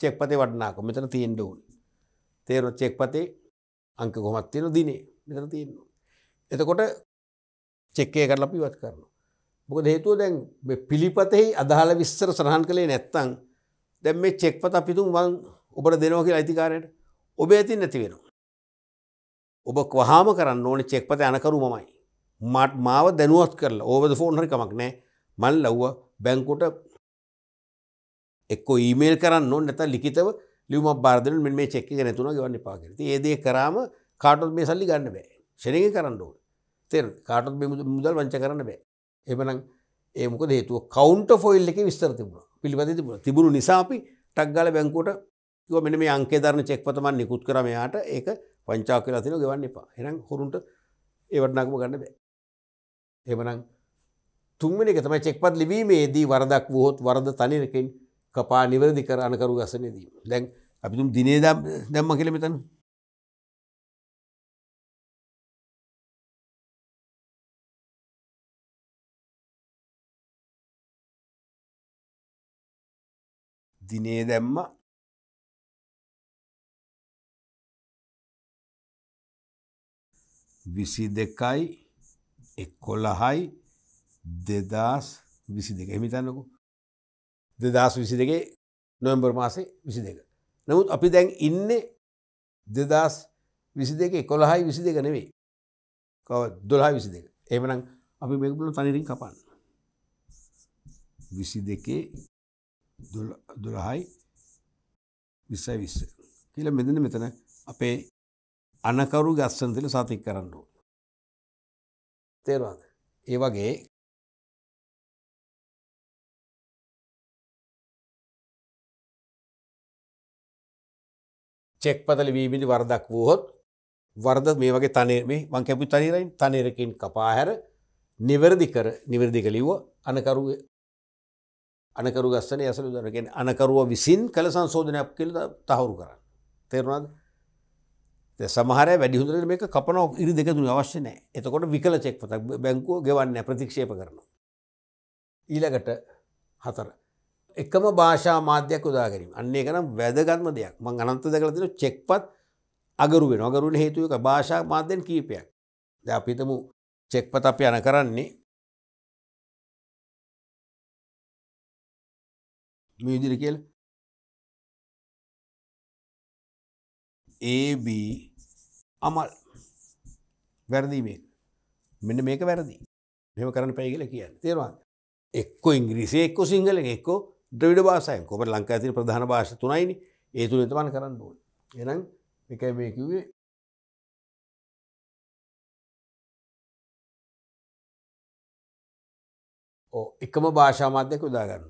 Speaker 1: චෙක්පතේ වටනාක මෙතන තියෙන්ඩ ඕන් තේරු චෙක්පතේ අංක කොමත් තියෙන දිනේ මෙතන තියෙන්න්න. එතකොට චෙක්කය කරලා පිවත් කරන. මොක හේතුව දැන් පිළිපතෙහි අදාළ විස්සර සහන් කළේ නැත්තං දැම් මේ චෙක්පත අපිතුම් වන් ඔබට දෙනෝ කියලා අයිතිකාරයට ඔබ ඇති නැති වෙනවා. ඔබ කොහාම කරන්න ඕන චෙක්පත යනකරු මමයි. මට මාව දැනුවත් කරලා ඕවද ෆෝන් හරි කමක් නෑ මල් ලව්ව බැංකුට එක්ක ඊමේල් කරන්න නො නැත ලිකිතව ලිවම බාර්දන මෙ මේ චෙක්ක නැතුන ගවන්න පාකරති ඒදේ කරාම කාටොත් මේ සල්ලි ගන්න බෑ ශනය කරන්න ඕන තෙර කාටොත් මුදල් වංච කරන්න බෑ එමනම් ඒමක දේතුව කවන්ට ෆොයිල් එක විස්තර තිබුණ පිළිබඳ තිබුණ තිබුණු නිසාපි ටක්ගල බැංකෝට මෙ මේ අංකේ ධරණ චෙක්පතමන් නිකුත් කරමයාට ඒක පංචා කියලා තින ගවන්න එපා එනම් හොරුන්ට ඒවටනාකම ගන්න බෑ එමනම් තුන්මනි එක තමයි චෙක්පත් ලිවීමේදී වරදක් වහොත් වරද තනිරකින් කපා
Speaker 2: නිවරදි කර අනකරු ගසනයදී දැන් අපිතුම් දිනේ දැම්ම කළ මෙතන් දිනේ දැම්ම විසි දෙකයි එක්කොලහයි
Speaker 1: දෙදස් විසි දෙක එමිතන්නකු දෙදස් විසි දෙකේ නොම්බර් මාසේ විසි දෙක. නමුත් අපි දැන් ඉන්නේ දෙදස් විසි දෙක කොළහයි විසි දෙක නෙවේ කව දොලා විසි දෙක ඒමනම් අපි මෙකුලු තනිරින් කපන්න. විසි දෙකේ දොළහයි විස්සයි විස්ස කියල මෙදන මෙතන අපේ
Speaker 2: අනකරු ගස්සන්තිල සාතික් කරන්නුව. තේරවාද ඒ වගේ චෙක්පතල වීමිනි වරදක් වූහොත්
Speaker 1: වර්ද මේ වගේ තනේ මේ මං කැපි තනිරයින් තනේරකින් කපා හැර නිවැරදි කර නිවැරදි කලිව අනකරුව අනකරු ගස්සන ඇසළු දරගෙන් අනකරුව විසින් කළ සංශෝධනයක් කළ තහවුරු කරන්න. තේරුණද සමහර වැඩිහුදර මේක කපන ඉරි දෙකතුන අවශ්‍ය නෑ එතකොට විකල චෙක්පතක් බැංකුව ගෙවන්න ප්‍රතික්ෂේප කරනවා. ඊළඟට හතර එකම භාෂා මාධ්‍යයක් උදාගරීම අන්නේ කනම් වැදගත්ම දෙයක් මං අනන්ත දකලතින චෙක්පත් අගරුව නොගරුණ
Speaker 2: හේතුවක භාෂා මාධ්‍යයෙන් කීපයක් ද අපිතම චෙක්පත අප යන කරන්නේ මීදිරි කියල AB අමල් වැරදි මේ මෙන්න මේක වැරදි මෙම කරන
Speaker 1: පැයිගල කියන්න තේරවාන්න එක්කො ඉංග්‍රීසි එක්කො සිංහල එක්කෝ ද්‍රවිඩ භාසය කොමට ලංකා
Speaker 2: ඇතින ප්‍රධාන භාෂ තුනයිනි ඒ තුළ තමන් කරන්න ඕන එනම් එකයි මේ කිවේ එකම භාෂා මාධ්‍යක උදාගන්න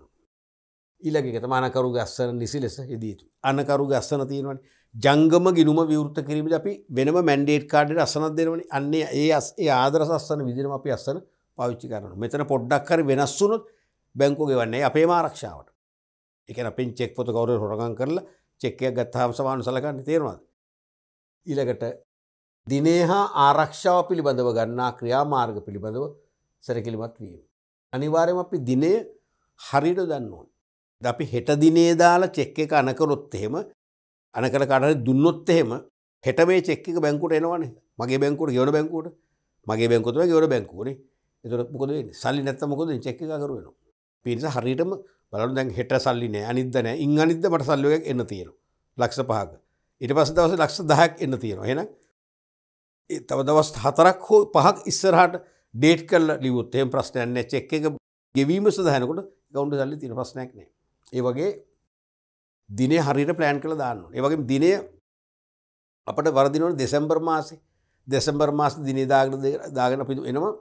Speaker 2: ඊළගේ තමානකරු
Speaker 1: ගස්සන නිසි ලෙස හෙදීතු අනකරු ගස්සන තියෙනවන ජංගම ගිනුම විවෘත කිරීමට අපි වෙනම මැන්ඩේට් කාඩට අසනත් දෙනවනි අන්නේ ඒ ඒ ආදර සස්සන විදිරම අපි අස්සන පවිච්චි කරන මෙතන පොඩ්ඩක් කර වෙනස් වුනොත් බැංකු ගෙවන්නේ අපේ මාරක්ෂාවට එකන අපෙන් චෙක් පොත කවර හොරගන් කරලා චෙක්කයක් ගත්හාම සමාන සලකන්න තේරවාද. ඉළඟට දිනේ හා ආරක්ෂාව පිළිබඳව ගන්නා ක්‍රියා මාර්ග පිළිබඳව සැරකිලිමත් වීම. අනිවාරයම අපි දිනය හරිට දන්න ඕන්. අපි හෙට දිනේ දාලා චෙක්ක එක අනකරොත් එහෙම අනකර කඩන දුන්නොත් එහෙම හෙට මේ චෙක්ක බැංකුට එනවනේ මගේ බැංකුට ගෙවන බැංකුට මගේ බැංකුතුම ගෙවන බැංකුවනේ එතුර මොකද සල්ලි නැත්තමකොද චෙක්ක කරුවෙන. පිරිස හරිටම බලු දැන් හෙට සල්ලි නෑ අනිදන ඉං අනිද මට සල්ලුවක් එන්න තියෙන ලක්ෂ පහක ඉට පස දවස ලක්ෂ දහයක් එන්න තියෙන හෙන තව දවස් හතරක් හෝ පහක් ඉස්සරහට ඩේට් කල්ල ලිවුත් එම ප්‍රශ්නයන්න චෙක් එක ගෙවීම සදහනකොට ගෞන්ඩ සල්ලි තින ප්‍රශ්නයක් නෑ ඒ වගේ දිනේ හරිට ප්ලෑන් කළ දාන්න ඒවගේ දිනය අපට වරදිනවට දෙසම්බර් මාසේ දෙසම්බර් මාස දිනදාගන දාගෙන පිතු එනවා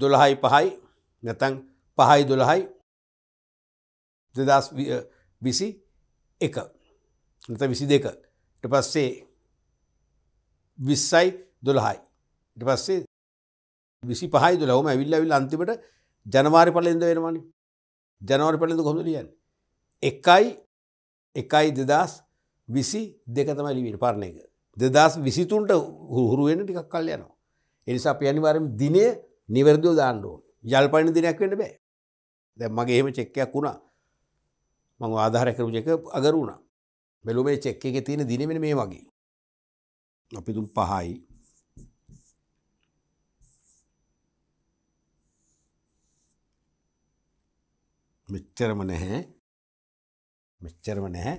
Speaker 1: දොළහයි පහයි නැතන් පහයි දොළහයි දෙදස් විසි එක නත විසි දෙකට පස්සේ විස්සයි දොළහයි ඉට පස්සේ විසි පහයි දොලවම ඇවිල්ලවිල් අන්තිමට ජනවාරි පලෙන්ද වෙනවානි ජනවාරි පලඳ කොඳ ලියන් එකයි එකයි දෙදස් විසි දෙකතම ලිවිට පාරණ එක දෙදස් විසිතුන්ට හුරුවෙන ටිකක් කල් යනවා එනිසා අපි අනිවාරම් දිනය නිවැරදිෝ දාණ්ඩුවෝ ජල්පයින දිනයක් වෙන්න බෑ දැ මගේ එහෙම චෙක්කයක් වුණා මං ආධාරකරු චෙක අගරුණ බැලු මේ චෙක්ක එක තියෙන දිනෙන මේ වගේ අපි තුම් පහයි මෙච්චරම නැහැ මෙච්චරම නැහැ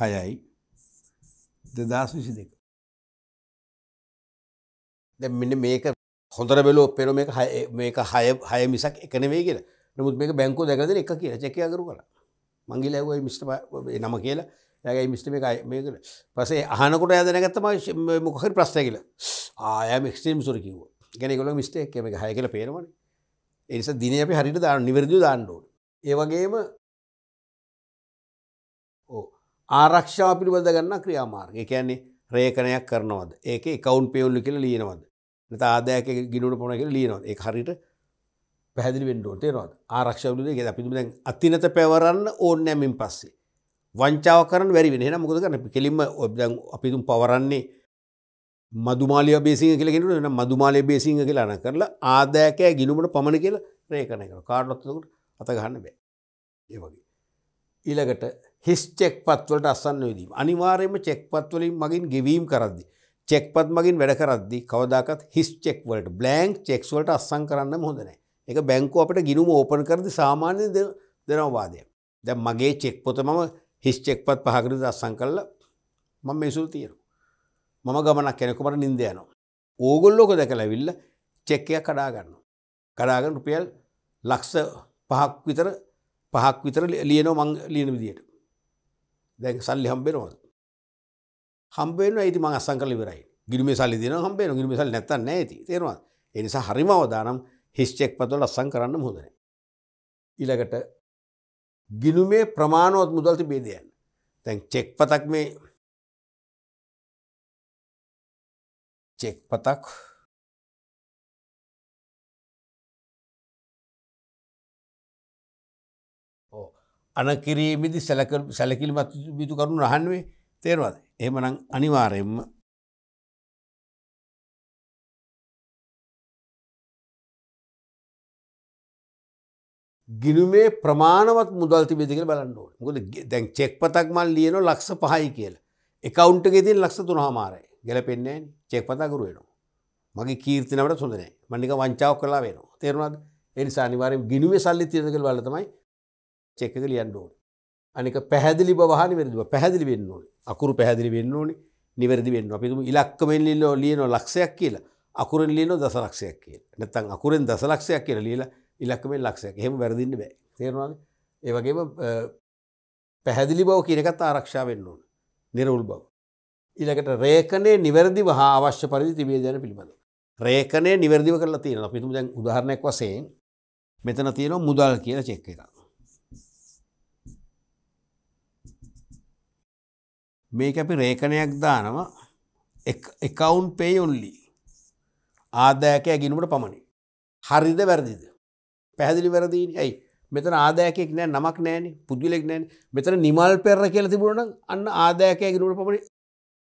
Speaker 1: හයයි දෙදස් විසි දෙක දැ මෙන්න මේක හොඳර බෙලෝ පෙර මේක හය හය මිසක් එකනවේ කියලා නමුත් මේක බැංකෝ දැකදන එක කියලා චැකයාකරු කලා මංගිල ඇවයි මිට නම කියලා ඇයි මිට මේකල පසේ අහනකොට ඇදනගත්තම මොකහරි ප්‍රශ්ය කියල ආය මික්ස්ටේම් සුර කිව ගැනකොල මිස්ටේ එක එක හය කියල පේනවන එනිස දින අපි හරිට දා නිවැරදි දාන්නඩෝට ඒවගේම ආරක්ෂා පිළිබඳ ගන්න ක්‍රියාමාර්ග කියන්නේ රේකනයක් කරනවද ඒක කවුන්් පෙවුල්ලි කියල ලියනවද නත ආදයක ගිලුට පොන කියල ලියනොත් ඒ හරිට පැදිි වෙන්ඩුවට නොත් ආරක්ෂවලේ ගෙද පිතු දැන් අතිනත පැවරන්න ඕන්නෑමින් පස්සේ. වංචාව කරන වැරි වෙන මුකද කරන කෙලින්ම ඔබ්දන් අපිතුම් පවරන්නේ මදුමාලිය බේසිංහ කියලෙනට න මදුමාලය බේසිංහ කියලාන කරලා ආදෑකෑ ගිලුමට පමණ කියල රේකන කර කාඩලොත්තකට අතගහන්න බෑ. ඒ වගේ. ඊළඟට හිස් චෙක් පත්වලට අසන්න යදීම අනිවාරයම චෙක් පත්වලින් මගින් ගෙවීම් කරද්දිී. චෙක්පත් මගින් වැඩ කරද්දි කවදාකත් හිස් චෙක්වලට බ්ලෑන්ක් චෙක්ස්වලට අස්සං කරන්න හොඳනෑ එක බැංකු අපට ගිනුම ඕපන කරදි සාමාන්‍ය දෙනවවාදය දැ මගේ චෙක් පොත මම හිස් චෙක්පත් පහකරද අස්සං කරල මම මේසුල් තියෙන මම ගමනක් කෙනෙකුමට නින්දයනවා ඕගොල්ලෝක දැකලවිල්ල චෙක්කය කඩාගන්න කඩාගන්න රුපියල් ලක්ස පහක් විතර පහක් විතර ලියනෝ මං ලියන විදියට දැන් සල්ලි හම්බෙනවද හම්බේන ඇති මං අස්සං කල ඉවරයි ගිරිමේ සල්ලි දෙන හම්බේ ගිරිමේ සල්ලි නැත්තන් ඇති තේරවා එනිසා හරිම අවදානම් හිස්්චෙක් පතුල අස්සං කරන්න හොදන ඉලකට
Speaker 2: ගිනුමේ ප්‍රමාණුවත් මුදල්ති බේදයන්න තැන් චෙක් පතක් මේ චෙක් පතක් අනකිරීමදි සැලකිල්මත් යුතු කරුණු රහන්වේ තේරවාදේ එහෙමනම් අනිවාර්යෙන්ම ගිනුමේ ප්‍රමාණවත් මුදල්
Speaker 1: තිබේද කියලා බලන්න ඕනේ. මොකද දැන් චෙක් පතක් මම ලියනවා ලක්ෂ 5යි කියලා. account එකේ තියෙන ලක්ෂ 3මාරයි. ගැලපෙන්නේ නැහැ නේ. චෙක් පත අගුරු වෙනවා. මගේ කීර්ති නමට හොඳ නැහැ. මම නිකන් වංචාවක් කළා වෙනවා. තේරුණාද? ඒ නිසා අනිවාර්යෙන් ගිනුමේ සල්ලි තියෙද කියලා බලලා තමයි චෙක් එක ලියන්න ඕනේ. අනික පැහැදිලි බවහ නිවැරදිව පැහැදිලි වෙන්න ඕනේ අකුරු පැහැදිලි වෙන්න ඕනේ නිවැරදි වෙන්න අපිතුම ඉලක්කමෙන් ලිල්ල ලියනෝ ලක්ෂයක් කියලා අකුරෙන් ලියනෝ දසලක්ෂයක් කියලා නැත්තම් අකුරෙන් දසලක්ෂයක් කියලා ලියලා ඉලක්කමෙන් ලක්ෂයක් එහෙම වැරදින්න බෑ තේරෙනවද ඒ වගේම පැහැදිලි බව කියන එකත් ආරක්ෂා වෙන්න ඕන නිර්වුල් බව ඊළඟට රේඛනේ නිවැරදිව හා අවශ්‍ය පරිදි තිබිය යන පිළිබඳව රේඛනේ නිවැරදිව කරලා තියෙනවා අපිතුම දැන් උදාහරණයක් වශයෙන් මෙතන තියෙනවා මුදල් කියලා චෙක් එකක් මේක අපි රේකණයක් දානම එකවුන් පේ ඔොල්ලි ආදායක ඇගිනුට පමණි. හරිද වැරදිද. පැහදිලි වැරදිී ඇයි මෙතන ආදායකෙක් නෑ නමක් නෑන පුද්ගලෙක් නෑන මෙතන නිමල් පෙරර කියල තිබුණන අන්න ආදායක ඇගිනුට පමණි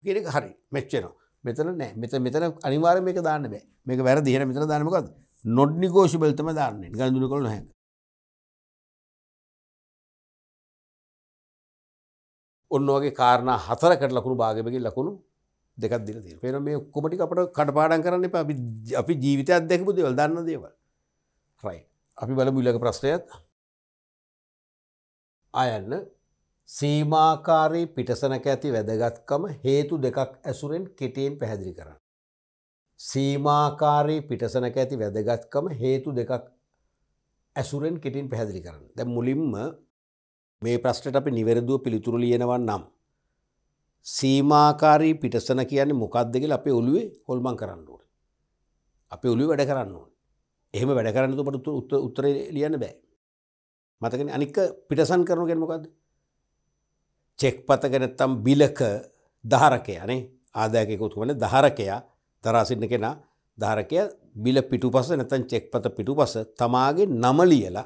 Speaker 1: කියෙනෙක් හරි මෙච්චනවා මෙතන නෑ මෙත මෙතන අනිවාර මේක දාන්න බෑ මේක වැර දිහන මෙතන දානමකද
Speaker 2: නොඩ්නිකෝෂිබල්තම දාන්න ගඳුන කොළ හැක ඔන්නගේ කාරණ හතරකට ලකුණු භාගමකින් ලකුණු
Speaker 1: දෙකක් දින දී පෙන මේ කොමටි අපට කටපාඩන් කරන්න එප අපි අපි ජීවිතය අදැකපු දෙවල් දන්න දේවල් රයි අපි බල මුල්ලක ප්‍රශ්නයත් අයන්න සීමාකාරී පිටසනක ඇති වැදගත්කම හේතු දෙකක් ඇසුරෙන් කෙටයෙන් පැහැදිලි කරන්න. සීමාකාරී පිටසනක ඇති වැදගත්කම හේතු දෙකක් ඇසුරෙන් කෙටින් පැහැදිලි කරන්න. දැ මුලින්ම මේ ප්‍රශ්නයට අපි නිවැරදිව පිළිතුරු ලියනවන් නම්. සීමාකාරී පිටසන කියන්නේ මොකක්ද කියලා අපේ ඔළුවේ හොල්මන් කරන්න ඕනේ. අපේ ඔළුවේ වැඩ කරන්න ඕනේ. එහෙම වැඩ කරන්න තුපට උත්තරේ ලියන්න බෑ. මතකනේ අනික පිටසන් කරනවා කියන්නේ මොකද්ද? චෙක් පතක නැත්තම් බිලක දහරකයා නේ. ආදායකයෙකු තුමනේ දහරකයා දරා සිටින කෙනා ධාරකය බිල පිටුපස නැතන් චෙක්පත පිටුපස තමාගේ නම ලියලා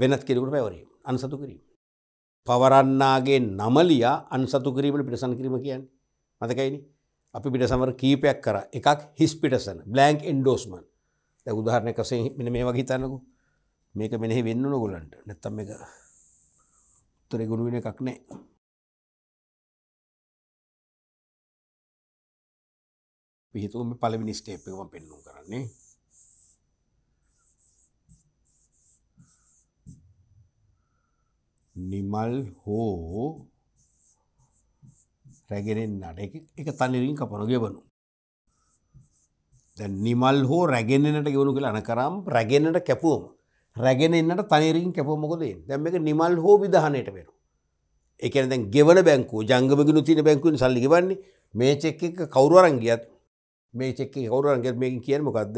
Speaker 1: වෙනත් කෙනෙකුට පැවරීම අන්සතු කිරීම පවරන්නාගේ නමලියා අන්සතු කිරීමට පිටසන් කිරීම කියන්න මතකයිනි අපි පිට සමර කීපයක් කර එකක් හිස් පිටසන බ්ලන්ක් එන්ඩෝස්මන් ද උදාහරණය කසේ මෙන මේ වගේ තන්නකු මේක මෙනෙහි වෙන්න නොගොලන්ට නැත්තම් එක
Speaker 2: තුරෙගුණුවෙන එකක් නෑ පිහිතුම පලවිනි ස්ටේප්ම පෙන්නුම් කරන්නේ
Speaker 1: නිමල් හෝ රැගෙනෙන්න්නට එක තනිරින් කපනු ගෙවනු. නිමල් හෝ රැගෙනට ගෙවුණු කියලා අනකරම් රැගෙනට කැපුවම රැගෙනන්නට තනිරින් කැපෝමකොදේ දැම එක නිමල් හෝ විදහනයට වෙන. එකන දැ ගෙවන බැංකු ජංගමගෙන තින බැංකුන් සල්ලි වන්නේ මේ චෙක් එක කවරුවරංගියත් මේ චෙක්ක කවරුවරන්ගත් මේකින් කියනමකක්ද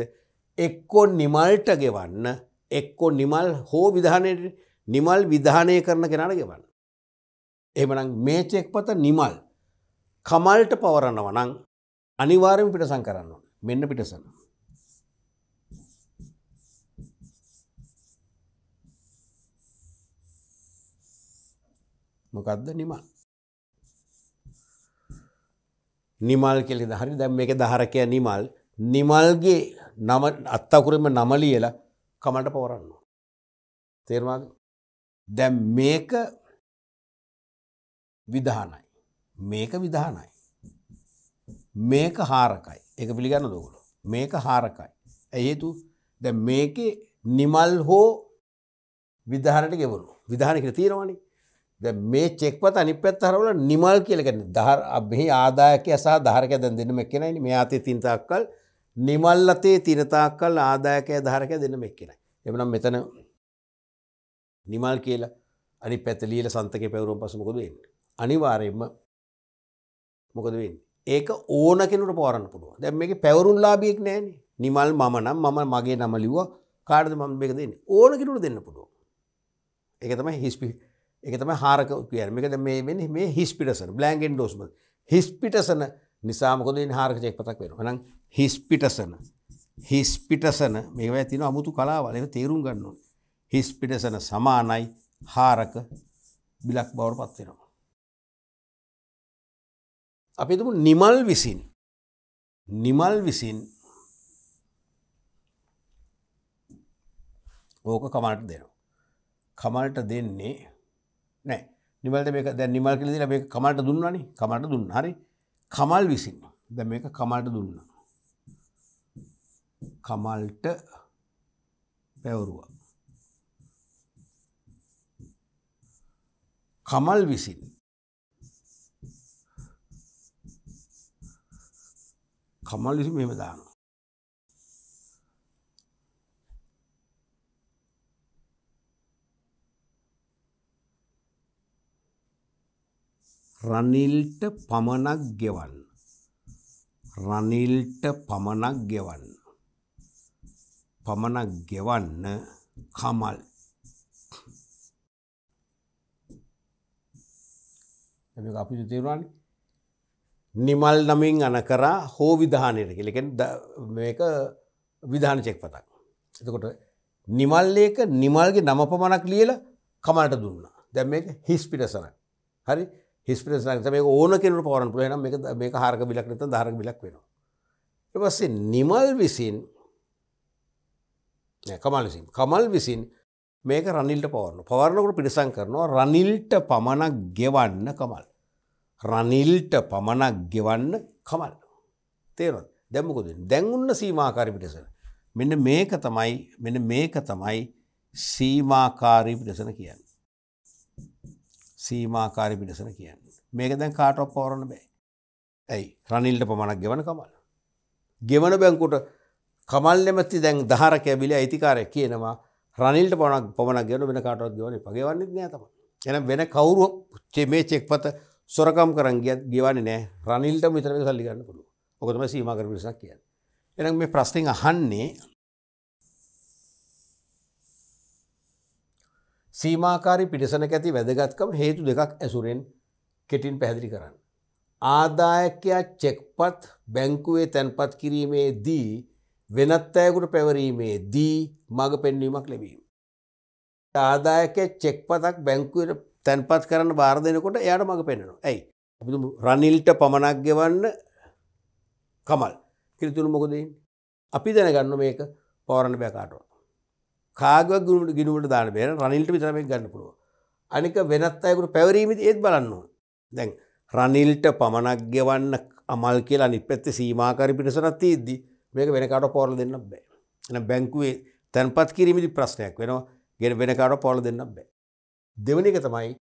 Speaker 1: එක්කෝ නිමල්ට ගෙවන්න එක්කෝ නිමල් හෝ විධානයට නිමල් විධානය කරන කෙනට ගෙවන්න. එමනම් මේ චෙක්පත නිමල් කමල්ට පවරන්නව නං අනිවාරෙන් පිටසං කරන්න මෙන්න පිටසන. මොකක්ද නිමල්. නිමල් කෙලි දහරි දැම් එක දහරකය නිමල් නිමල්ගේ නම අත්තකුරම නමලියලා කමට පවරන්න. තේරවාගේ දැ මේක විධානයි මේක විධානයි මේක හාරකයි එක පිළිගන්න දොගුණු මේක හාරකයි ඇයේතු දැ මේක නිමල් හෝ විදහනට ගෙවුණු විධානකට තීරවනි ද මේ චෙක්පත අනි පැත් හරවල නිමල් කියලකන දහර අබෙහි ආදායකය සහ ධාරක දැන් දෙනම කෙනයි මේ අතේ තින්තාක් කල් නිමල් අතේ තිනතාක් කල් ආදායකය ධාරක දෙනම එක්කෙනයි එමනම් මෙතන නිමල් කියලා අනි පැතලීල සන්තක පැවරුම් පස මොකද වෙන්න. අනිවාරයෙන්ම මොකද වෙන්න. ඒක ඕන කෙනට පෝරන්න පුළුව දැම් මේ පැවරුන් ලාබියෙක් නෑන නිමල් මම නම් මම මගේ නමලිව කාඩද මම එක දෙන්න ඕන කෙනට දෙන්න පුළුව. එක තමයි හිස්පි එක තම හාරක කියයන එකද මේ වෙන මේ හිස්පිටසන බ්ලන්ගෙන් ඩෝස්ම හිස්පිටසන නිසාමකොද හාරක චෙක් පතක් වෙන නම් හිස්පිටසන හිස්පිටසන මේව ඇතින අමුතු කලාවලක තේරුම් ගන්නවා හිස් පිටසන සමානයි හාරක බිලක් බවට පත්වෙනවා. අපිතුම නිමල් විසින් නිමල් විසින් ඕක කමට දෙනවා. කමල්ට දෙන්නේ නෑ නිමල්ට මේක දැ නිමල් කලදිල මේ කමට දුන්නනි කමට දුන්න හරි කමල් විසින් ද මේක කමල්ට දුන්න කමල්ට පැවරුවක් කමල් විසින් කමල් විසින් මෙහෙම දානවා රනිල්ට පමණක් ගෙවන්න රනිල්ට පමණක් ගෙවන්න පමණක් ගෙවන්න කමල් ඇ අපි තේරවාන් නිමල් නමින් අන කරා හෝ විධානයට කෙලකෙන් මේක විධාන චෙක් පතක්. එතකොට නිමල්ලේක නිමල්ගේ නම පමණක් ලියල කමට දුන්නා දැම් මේ හිස් පිටසන හරි හිස්පිටසන මේ ඕන කෙනු පවරන් පුලන මේ හරක බිලක් නත ධරක බිලක් වෙනවා. එපස්සේ නිමල් විසින් කමල් විසින් කමල් විසින් මේක රනිල්ට පවරන පවරණකට පිරිසං කරනවා රනිල්ට පමණක් ගෙවන්න කමල්. රනිල්ට පමණක් ගෙවන්න කමල්. තේරොත් දැමකොද දැන්ගන්න සීමමාකාරි පිටසන. මෙන්න මේක තමයි මෙන මේක තමයි සීමාකාරී පිටසන කියන්න. සීමාකාරි පිටසන කියන්න. මේක දැන් කාටොප් පවරණ බෑ. ඇයි රනිල්ට පමණක් ගෙවන කමල්. ගෙවන බැංකුට කමල් නැමැති දැන් දහර කැබිලි අයිතිකාරය කියනවා රනිල්ට පොනක් පමණක් ගෙන වෙන කාටවත් ගවන පගවන්නෙත් නෑ තම එන වෙන කවුරු චෙමේ චෙක්පත සොරකම් කරන් ගියත් ගෙවන්නේ නෑ රනිල්ට විතර සල්ලිගන්න පුළුව ඔකතම සීමකර පිරිසක් කියන්න එන මේ ප්‍රස්තිං අහන්නේ සීමාකාරි පිටිසනක ඇති වැදගත්කම හේතු දෙකක් ඇසුරෙන් කෙටින් පැහැදිලි කරන්න. ආදායකයා චෙක්පත් බැංකුවේ තැන්පත් කිරීමේ දී වෙනත් අයකුට පැවරීමේදී මඟ පෙන්වීමක් ලැබීම. ආදායක චෙක්පතක් බැංකුවට තැන්පත් කරන්න බාර දෙනකොට එයාට මඟ පෙන්නවා. ඇයි. රනිල්ට පමණක් ගෙවන්න කමල් කිරිතුරු මොකදේ. අපි දැනගන්න මේක පවරණ බැකාටුව. කාග ගුණට ගිනුවට දාන බේර රනිල්ට විතරමක් ගන්න පුළුව. අනික වෙනත් අයකුට පැවරීමද ඒත් බලන්නවා. දැන් රනිල්ට පමණක් ගෙවන්න අමල් කියලා අනිත් පැත්තේ සීමාකාරි පිටසනත් තියෙද්දී මේක වෙනකාට පෝල දෙන්න බෑ. එන බැංකුවේ තැන්පත් කිරීමි ප්‍රශ්නයක් වෙනවා ගෙන වෙනකාට පෝල දෙන්න බෑ. දෙවනික තමයි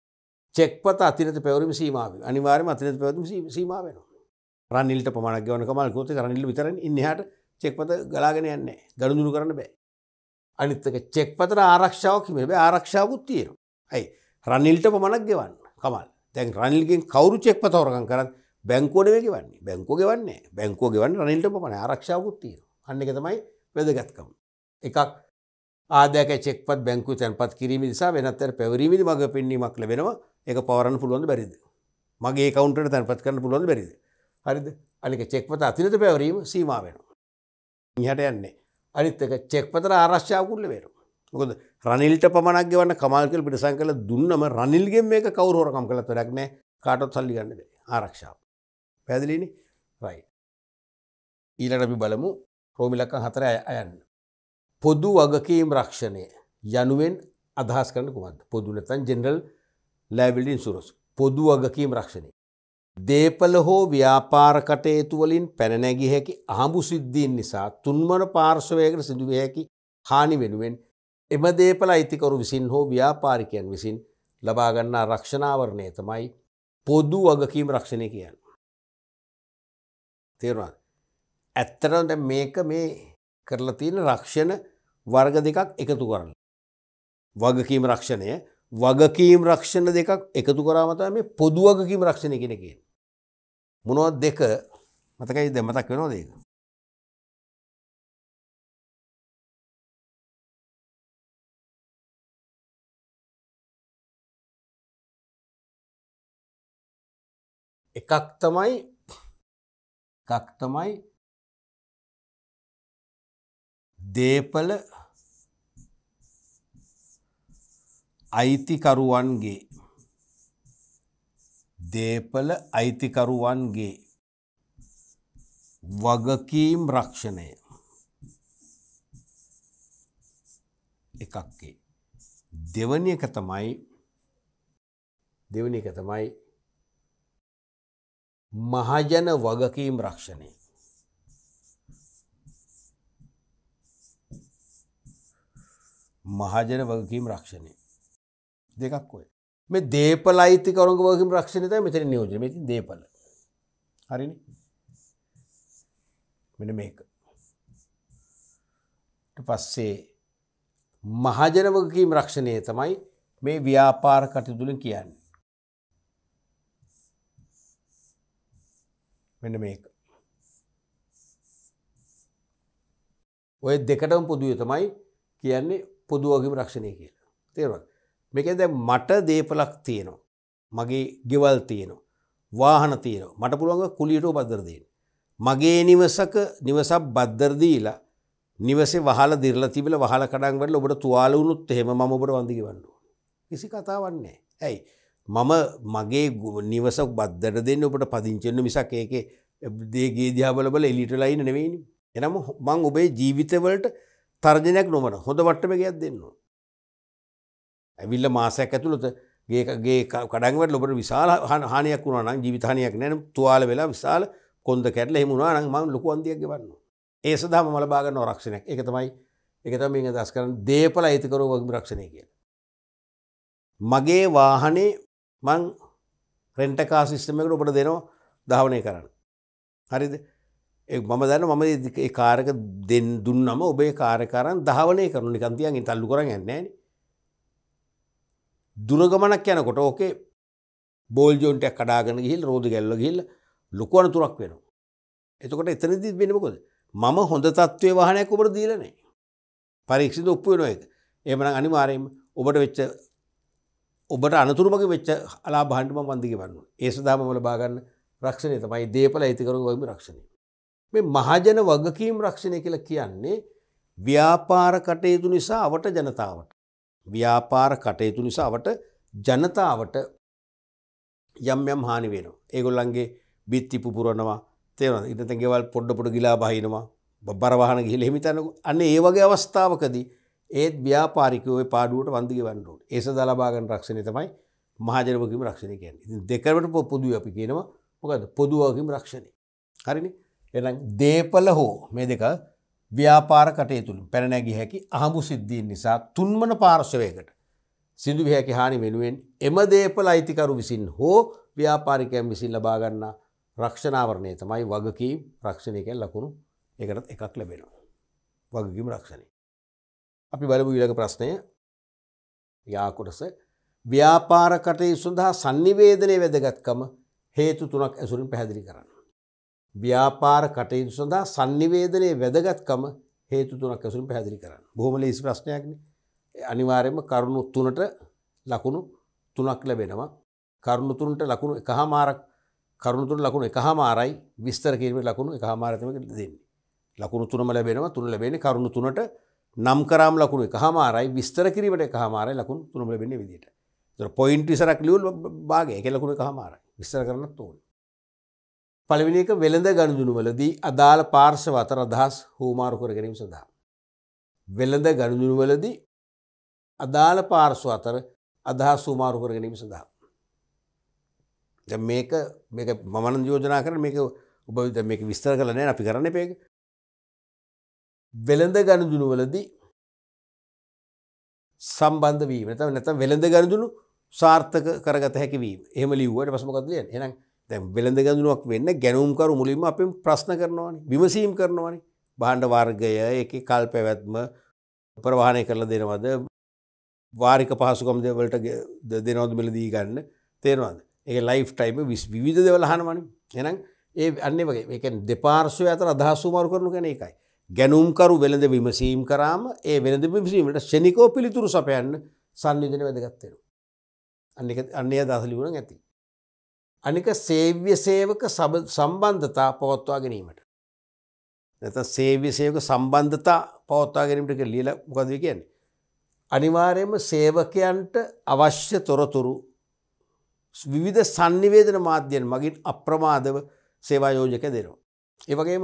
Speaker 1: චෙක්පත අතිනත පැවරම සීමාව අනිවාර්ම අතිනත පැවරම සීමාව වෙනවා. රනිල්ට පමණක් ගවන කමල් ගොත රනිල්ල විතර ඉන්නහට චෙක්පත ගලාගෙන යන්නේ ගරුදුරු කරන්න බෑ. අනිත්තක චෙක්පතර ආරක්ෂාව කිමේ බෑ ආරක්ෂාවකුත් තියෙනවා. ඇයි රනිල්ට පමණක් ගෙවන්න කමල් දැන් රනිල්ගෙන් කවරු චෙක්පත හොරගන් කරත් බැංකෝඩේ ගෙවන්නේ බැංකෝ ගෙවන්නේ බැංකෝ ගෙවන්න රනිල්ට පමණ ආරක්ෂාවකුත්තිය අන්න එක තමයි වැදගත්කම්. එකක් ආදක චෙක්පත් බැංකු තැන්පත් කිරීම නිසා වෙනත්තර පැවරීමි මඟ පෙන්න්නීමක් ලැබෙනවා එක පවරන්න පුළුවන්ද බැරිද. මගේ කවුන්ට තැන්පත් කරන්න පුළුවන් බැරිද. හරිද අනික චෙක්පත අතිනත පැවරීම සීමා වෙනවා. ඉහට යන්නේ අනිත්තක චෙක්පතර ආරශ්ාවකුල්ල වේරු. මොකද රනිල්ට පමණක් ගවන්න කමල්කල් පිටසං කල දුන්නම රනිල්ගෙන් මේ කවුරෝරකම් කළත් වැඩක්නෑ කාටොත් සල්ලිගන්නද ආරක්ෂාව. පැදිලිනි රයි. ඊලටබි බලමු රෝමිලක්කන් හතර අයන්න. පොදු වගකීම් රක්ෂණය යනුවෙන් අදහස් කරන කුමත් පොදුනතන් ජෙනරල් ලෑවිල්ඩින් සුරස් පොදු වගකීම් රක්ෂණය. දේපල හෝ ව්‍යාපාර කටයුතුවලින් පැනනැගි හැකි අහඹු සිද්ධීන් නිසා තුන්වන පාර්ශවයකට සිදුවිය හැකි හානි වෙනුවෙන් එම දේපල අයිතිකරු විසින් හෝ ව්‍යාපාරිකයන් විසින් ලබාගන්නා රක්ෂණාවරණය තමයි පොදු වගකීම් රක්ෂණය කියන්න. තේරවාද. ඇත්තට මේක මේ කරලා තියෙන රක්ෂණ වර්ග දෙකක් එකතු කරන්න. වගකීම රක්ෂණය වගකීම් රක්ෂණ දෙකක් එකතු කරාමතා මේ පොදු වගකීම රක්ෂණය කෙන කියෙන්. මොනවත් දෙක
Speaker 2: මතකයි ද මතක් වෙනවා දේක. එකක් තමයි එකක් තමයි දේපල
Speaker 1: අයිතිකරුවන්ගේ දේපල අයිතිකරුවන්ගේ වගකීම් රක්ෂණය එකක්කේ දෙවනි එක තමයි දෙවනි එක තමයි මහජන වගකීම් රක්ෂණය. මහජන වගකීම් රක්ෂණය දෙකක් ඔය මේ දේපල අයිති කරුග වගකම් රක්ෂණත මෙතන නියෝජන ති දේපල හරි මෙන මේක පස්සේ මහජන වගකීම් රක්ෂණය තමයි මේ ව්‍යාපාර කටතුළින් කියන්නේ මෙන්න මේක. ඔය දෙකටම පුදුය තමයි කියන්නේ පොදු වගේම රක්ෂණය කියලා. තේරවත්. මේකෙන් දැන් මට දේපලක් තියෙනවා. මගේ ගෙවල් තියෙනවා. වාහන තියෙනවා. මට පුළුවන් කුලියට බද්දර දෙන්න. මගේ නිවසක නිවසක් බද්දර දීලා නිවසේ වහලා දිරලා තිබිලා වහලා කඩන් වැඩලා ඔබට තුවාල වුණොත් එහෙම මම ඔබට වන්දි ගෙවන්න ඕනේ. කිසි කතාවක් නැහැ. ඇයි? මම මගේ නිවසක් බද්ධට දෙන්න ඔපට පදිංචෙන්න්න මිසක් ඒක දේගේ දිහාබලබල එලිටලයින නෙවෙයිනි. එනම මං ඔබේ ජීවිතවලට තර්ජනයක් නොමට හොඳ වට්ටම ගැත් දෙන්නවා. ඇවිල්ල මාසයක් ඇතුළත ගේගේ කඩන්වට ලොබට විශාල හානයක් වුණ නම් ජීවිතානයක් නැන තුවාල වෙලා විශාල කොන්ද කැටල හෙමුණනා නම් මං ලොකුවන්දියක් ගවන්න. ඒ සදාම මලබාග නොරක්ෂණයක් එක තමයි එකතම දස් කරන දේපල ඇතිකරෝ වගම රක්ෂණය කියලා. මගේ වාහනේ මං රෙන්ටකා සිිස්ටමකට ඔබට දෙනවා ධාවනය කරන්න. හරිද මම දැන මම කාරක දෙන් දුන්නම ඔබේ කාරකරන් ධාවනය කරනු නිකන්තියන්ගේ තල්ලු කර ගන්නන. දුරගමනක් යනකොට ඕකේ බෝල්ජෝන්ටක් කඩාගෙන ගිල් රෝධ ගැල්ල ගිල් ලොකුවන තුරක් වෙන. එතකොට එතනදි වෙනකොද මම හොඳ තත්ත්වය වාහනයක් ඔබට දීලනේ පරීක්ෂි උප්පුය නොයක ඒමන අනිවාරයෙන් ඔබට වෙච්ච ඔබට අනතුරමක වෙච්ච අලා බහන්ටම පන්දිග වන්නු ඒසදාම වල බාගන්න රක්ෂණය තමයි දේපල ඇතිකරු වම රක්ෂණය. මේ මහජන වගකීම් රක්ෂණය කියලා කියන්නේ ව්‍යාපාර කටයුතු නිසා අවට ජනතාවට. ව්‍යාපාර කටයුතු නිසාවට ජනතාවට යම් යම් හානි වෙනවා. ඒගොල්ලන්ගේ බිත්ති පුපුරනවා තේරන ඉතත ගෙවල් පොඩ්ඩපුට ගිලා බහිනවා බරවාහන ගිහිල හිමිතන්නක අන්න ඒ වගේ අවස්ථාවකදී ඒත් ව්‍යාපාරිකව පාඩුවට වන්දිගවන්නට ඒස දලබාගන් රක්ෂණය තමයි මහජනවකිම රක්ෂණය කියන්න ඉති දෙකරට පොදුව අපි කියනවා මොකද පොදුවකිම රක්ෂණය හරිනි එ දේපල හෝ මේ දෙක ව්‍යාපාර කටයතුළ පැනැගි හැකි අහමු සිද්ධීන් නිසා තුන්මන පාර්ශවයකට සිදු හැකි හානි වෙනුවෙන් එම දේපල අයිතිකරු විසින් හෝ ව්‍යාපාරිකයන් විසින් ලබාගන්න රක්ෂණාවරණය තමයි වගකීම් රක්ෂණයකෙන් ලකුණු එකට එකක් ලැබෙනවා. වගකීම් රක්ෂණය. අපි බලපු ඊළඟ ප්‍රශ්නය යාකොටස ව්‍යාපාර කටයුතු සඳහා sannivedanaya වැදගත්කම හේතු තුනක් ඇසුරින් පැහැදිලි කරන්න. ව්‍යාපාර කටයුතු සඳහා sannivedanaya වැදගත්කම හේතු තුනක් ඇසුරින් පැහැදිලි කරන්න. බොහොම ලේසි ප්‍රශ්නයක්නේ. අනිවාර්යයෙන්ම කරුණු තුනට ලකුණු තුනක් ලැබෙනවා. කරුණු තුනට ලකුණු එකහමාරක් කරුණු තුන ලකුණු එකහමාරයි විස්තර කිරීමේ ලකුණු එකහමාරයි තමයි දෙන්නේ. ලකුණු තුනම ලැබෙනවා තුන ලැබෙන්නේ කරුණු තුනට නම්කරම් ලකුණු එක හමාරයි විස්තර කිරීමට එක හමාරයි ලකුණ තුනම ලැබෙන විදිට පොයින්ට විසරක් ලියවල් බාගේ එක ලකුණ එක හමාරයි විස්තර කරන්න තෝන් පළවෙනි එක වෙළඳ ගණදුනුවලදී අදාළ පාර්ශව අතර අදහස් හෝමාරු කර ගැනීම සඳහා වෙළඳ ගණදුනුවලදී අදාළ පාර්ශව අතර අදහස් හෝමාරු කර ගැනීම සඳහා මේක මේක මමන යෝජනා කරන මේක ඔබ මේක විස්තර කලනෑ අපි කරන්න පේක වෙළඳ ගණදුනුවලදී සම්බන්ධ වීම නැත නැතම් වෙළඳ ගණදුනු සාර්ථක කරගත හැකිවීම එම ලිව්වට පසමකත්ලය එනම් දැ වෙළඳ ගඳුනුවක් වෙන්න ගැනුම්කරු මුලින්ම අප ප්‍රශ්න කරනවානි විමසීම් කරනවානි බාණ්ඩ වර්ගය එක කල් පැවැත්ම ප්‍රවාහණය කරලා දෙනවද වාරික පහසුකම් දෙවලට දෙනවද මිලදී ගන්න තේරවාද ඒ ලයිෆ් ටයිම විස් විධ දෙවල හනවන එනම් ඒ අන්න වගේ එක දෙපාර්ශය අතර අදහසුමාරු කරනු ගැන එකයි ගැනුම්කරු වෙළඳ විමසීම් කරාම ඒ වෙළඳ විමසීමට ෂනිකෝ පිළිතුරු සපයන්න සංයෝජන වැදගත්වෙන. අනික අන්නේ දසලිවුණ ඇති. අනික සේව්‍ය සේවක සම්බන්ධතා පවත්වා ගැනීමට. නැත සේව්‍ය සේවක සම්බන්ධතා පවත්වා ගැනීමට ලියල මොකදව කියන්නේ. අනිවාර්යම සේවකයන්ට අවශ්‍ය තොරතුරු විවිධ සංනිවේදන මාධ්‍යයෙන් මගින් අප්‍රමාදව සේවායෝජක දෙනවා. ඒවගේම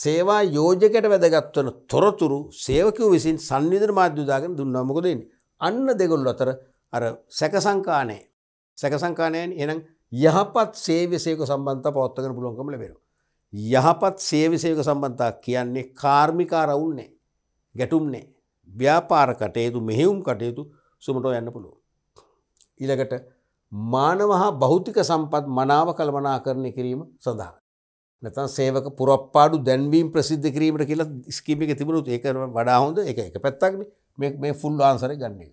Speaker 1: සේවා යෝජකට වැදගත්වන තොරතුරු සේවකව විසින් සංවිධර මාධ්‍යදාගෙන දුන්නා මොකද එන්නේ. අන්න දෙගොල්ල අතර අර සැකසංකානය සැකසංකානයන් එනම් යහපත් සේවිසයක සම්බන්ධ පවත්වගෙන පුළුවන්කම ලැබෙන. යහපත් සේවිසයක සම්බන්ධක් කියන්නේ කාර්මිකා රවුල්නේ ගැටුම්නේ ව්‍යාපාර කටයුතු මෙහෙවුම් කටයුතු සුමටෝ යන්න පුළුව. ඊළඟට මානවහා භෞතික සම්පත් මනාව කළමනා කරණය කිරීම සඳහා. නැතන් සේවක පුරප්පාඩු දැන්වීම් ප්‍රසිද්ධ කිරීමට කියලා ස්කීම එක තිබුණුත් ඒක වඩා හොඳ එක එක පැත්තක්න මේ ෆුල් ආන්සර ගන්නේ.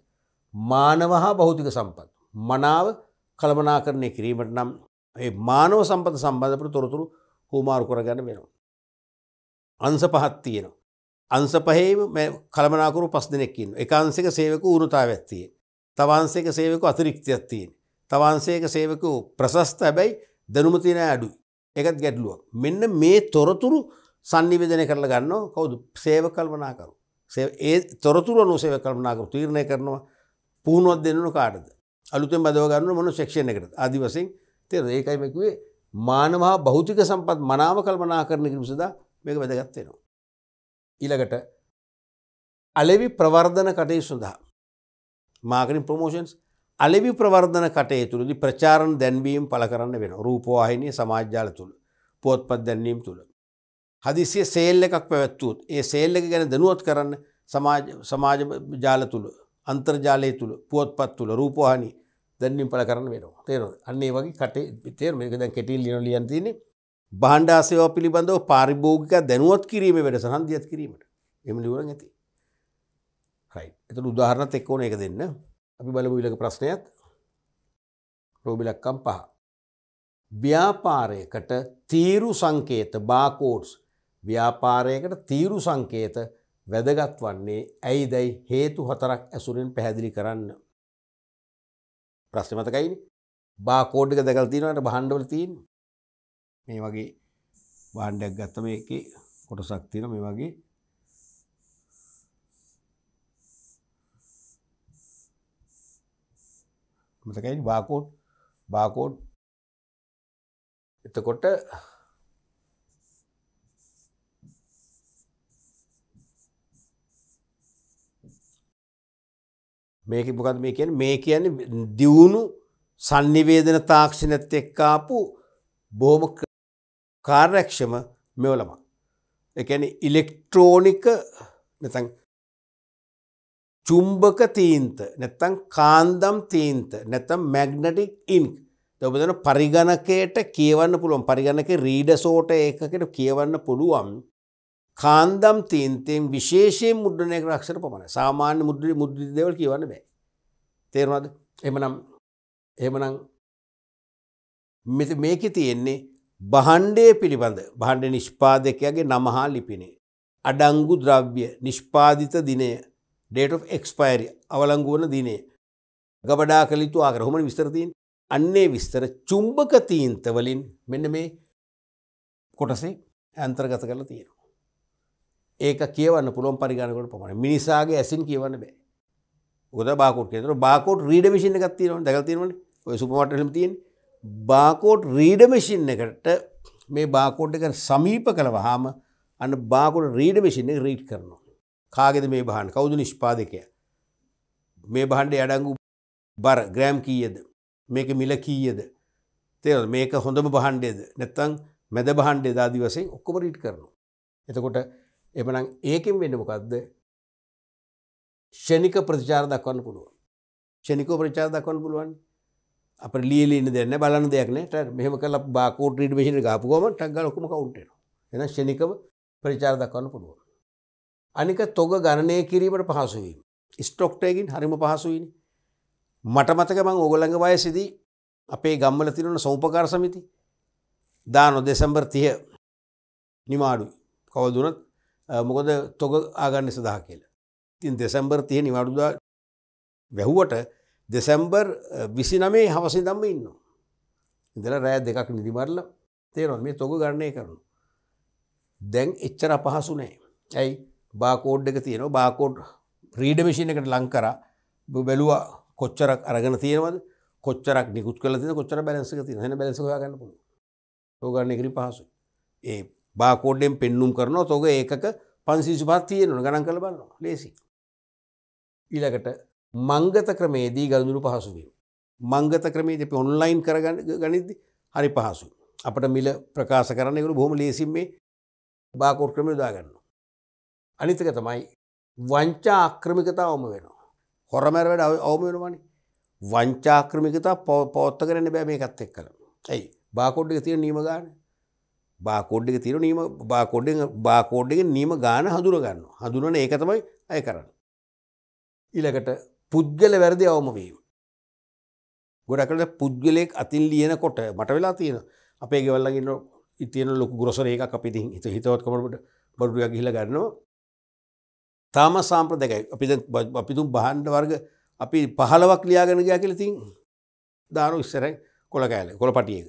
Speaker 1: මානව හා බෞතික සම්පත්. මනාව කළමනාකරණය කිරීමට නම් මානව සම්පත සම්බධපට තොරතුරු හෝමාරු කරගන්න වෙනවා. අන්ස පහත් තියෙනවා. අන්ස පහේ කළමනාකරු පස් දෙනෙක්කින්න එකන්සක සේවක උරුතාව ඇත්තිය. තවන්සේක සේවක අතිරික්තියක් තියෙන. තවන්සේක සේවක ප්‍රසස්ත ඇබැයි දැනුමතිනය අඩුයි. එකත් ගැටලුවක් මෙන්න මේ තොරතුරු සංනිවේදනය කරලා ගන්නවා කවුද සේව කල්පනාකරු ඒ තොරතුර නොසේව කල්පනාකරු තීරණය කරනවා පුහුණුවක් දෙන්නු කාටද අලුතෙන් බදව ගන්න මොන ශක්ෂණ එකට අදිවසින් තෙර ඒකයිමකුවේ මානවහා භෞතික සම්පත් මනාව කල්පනා කරන කිරු සදා මේක වැදගත්වෙනවා. ඊළඟට අලෙවි ප්‍රවර්ධන කටයු සඳහා මාකරින් ප්‍රමෝෂන්ස් අලෙවි ප්‍රවර්ධන කටයතුළදි ප්‍රචාරණ දැන්වීම් පල කරන්න වෙන රූපවාහිනය සමාජ්‍යාල තුළ පෝත්පත් දැන්වීම් තුළ. හදිසිය සේල් එකක් පැවැත්වූත් ඒ සේල් එක ගැන දනුවත් කරන්න සමාජ ජාල තුළ අන්තර්ජාලය තුළ පුවත්පත් තුළ රූපවාහනි දැන්වීම් පල කරන්න වෙනවා තේරව අන්නේ වගේ කටේ තේර මේකද කෙටිල් ලින ලියන්තින බහන්්ඩාසේව පිළිබඳව පාරිභෝගික දැනුවත් කිරීම වැඩ සහන්දියත් කිරීමට එම ලිවර ඇති හයි එතු උදාහරණත් එක්කෝන එක දෙන්න අපි බලපු ඊළඟ ප්‍රශ්නයත් රෝබිලක්කම් පහ. ව්‍යාපාරයකට තීරු සංකේත බාකෝඩ්ස් ව්‍යාපාරයකට තීරු සංකේත වැදගත් වන්නේ ඇයි දැයි හේතු හතරක් ඇසුරෙන් පැහැදිලි කරන්න. ප්‍රශ්න මතකයින් බාකෝඩ්ක දැකල් තිීනට බහන්්ඩවල තිීන් මේ වගේ බාණ්ඩයක් ගත්තම එක කොටසක් තියෙන මේ වගේ මතකයි බාකෝඩ් බාකෝඩ් එතකොට මේක මොකද මේ කියන්නේ මේ කියන්නේ දියුණු sannivedana තාක්ෂණයත් එක්ක ආපු බොහොම කාර්යක්ෂම මෙවලමක්. ඒ කියන්නේ ඉලෙක්ට්‍රොනික නැත්නම් චුම්බක තීන්ත නැත්තං කාන්දම් තීන්ත නැතම් මැග්නටික් ඉන්ක් ඔබදන පරිගණකයට කියවන්න පුළුවන් පරිගණක රීඩ සෝට ඒකට කියවන්න පුළුවන් කාන්දම් තීන්තයෙන් විශේෂයෙන් මුද්‍රණයක රක්ෂර පමණ සාමාන්‍ය මුද්‍රි මුද්‍රිදවල් කියවන්න බෑ තේරවාද එමනම් එමනම් මෙ මේක තියෙන්නේ බහන්්ඩය පිළිබඳ බහන්්ඩ නිෂ්පාදකයාගේ නමහා ලිපිනේ අඩංගු ද්‍රව්‍ය නිෂ්පාධිත දිනය ඩේට of එක්ස්පයිරි අවලංගුවන දිනේ ගබඩා කලිතු ආග්‍රහොමට විස්තරතිීන් අන්නේ විස්තර චුම්භක තීන්තවලින් මෙන්න මේ කොටසේ ඇන්තර්ගත කල තියෙන. ඒක කියවන්න පුළුවන් පරිගණකට පමණ මිනිසාගේ ඇසින් කියවන්න බෑ ගොද බාකෝට් කියතර බාකෝට් රීඩමිසින් එකක් තියෙනවා දැකතිරවන ඔය සුපමටලම් තියෙන බාකෝට් රීඩමිසින් එකට මේ බාකෝට් එක සමීප කළ වහාම අන්න බාකොට රීඩමිසින් එක රීඩ් කරනවා කාගෙද මේ බහන් කෞුදු නිෂ්පාදකය මේ බහන්ඩ අඩංගු බර ග්‍රෑම් කීයද මේක මිල කීයද තෙල් මේක හොඳම බහන්්ඩේද නැත්තං මැද බහන්්ඩේ දාදි වසෙන් ඔක්කොම රීට් කරනු එතකොට එමනම් ඒකෙන් වෙන්නමකක්ද ෂණික ප්‍රතිචාර දක්වන්න පුළුවන් ෂණිකෝ ප්‍රචාර දක්වන්න පුළුවන් අප ලීලන්න දෙන්න බලන්න දෙයක්නට මෙහම කල බාකෝට ඩිමේෂන ගාපුුවම ටක්ගලොකම කවුන්ටේන එන ෂණිකව ප්‍රචාර දක්වන්න පුළුවන් අනික තොග ගණනය කිරීමට පහසුවීම. ස්ටොක්ටයකින් හරිම පහසුවනි. මට මතක මං ඔගොළඟ වයසිදී අපේ ගම්මල තිරන සෞපකාර සමිති දානො දෙසම්බර් තිය නිමාඩුයි කවදුනත් මොකොද තොග ආගන්න සඳහා කියලා. තින් දෙසම්බර් තිය නිවාඩුදා වැැහුවට දෙසැම්බර් විසි නමේ හවසේ දම්ම ඉන්න. ඉදල රෑ දෙකක් නිදිමරල තේරොන් මේ තොග ගණනය කරනු. දැන් එච්චර පහසු නෑ ඇයි බාකෝඩ් එක තියෙනවා බාකෝඩ් ්‍රීඩමිෂණ එකට ලංකර බැලුව කොච්චරක් අරගෙන තියෙනවද කොච්චරක් නිකුත් කල ති කොච්චර බැලසක ති හැ බැලසගන්න පුළුව තෝගන්න එකරි පහසු ඒ බාකෝඩ්ඩෙන් පෙන්නුම් කරනවා තෝක ඒකක පන්සිසු පත් තියෙනන ගණන් කළ බන්නවා ලේසි ඊලකට මංගත ක්‍රමේදී ගල්ඳුරු පහසුවීම මංගත ක්‍රමේද අපි ඔන්ලයින් කරගන්න ගනිද්දි හරි පහසු අපට මිල ප්‍රකාශ කරන්නකු බොහොම ලේසින් මේ බාකෝඩ් ක්‍රම දාගන්න අනිතක තමයි වංචා අක්‍රමිකතා ඔම වෙනවා. හොරමැර වැඩ අවම වෙනවානි වංචාක්‍රමිකතා පෝත්ත කරන්න බෑ මේකත් එක් කර. ඇයි බාකොඩ්ඩික තියෙන නීම ගාන බාකොඩ්ඩික තිර නීම බාකොඩ්ඩ බාකෝඩ්ඩික නීම ගාන හඳුර ගන්න හඳුරන ඒක තමයි ඇය කරන්න. ඉලකට පුද්ගල වැරදි අවම වීම. ගොඩකට පුද්ගලෙක් අතින් ලියන කොට මට වෙලා තියෙන අපේ ගෙවල්ලගන්න ඉතියන ලොක ගොසර ඒක අපිති හිත හිතවත්කමට බඩුවක් හිල ගන්නවා තාම සාම්ප්‍රදකයි අපි අපිතුම් බහන්ඩ වර්ග අපි පහලවක් ලියාගෙනගයා කලතින් දානු ඉස්සරැ කොළ කෑල කොළ පටියක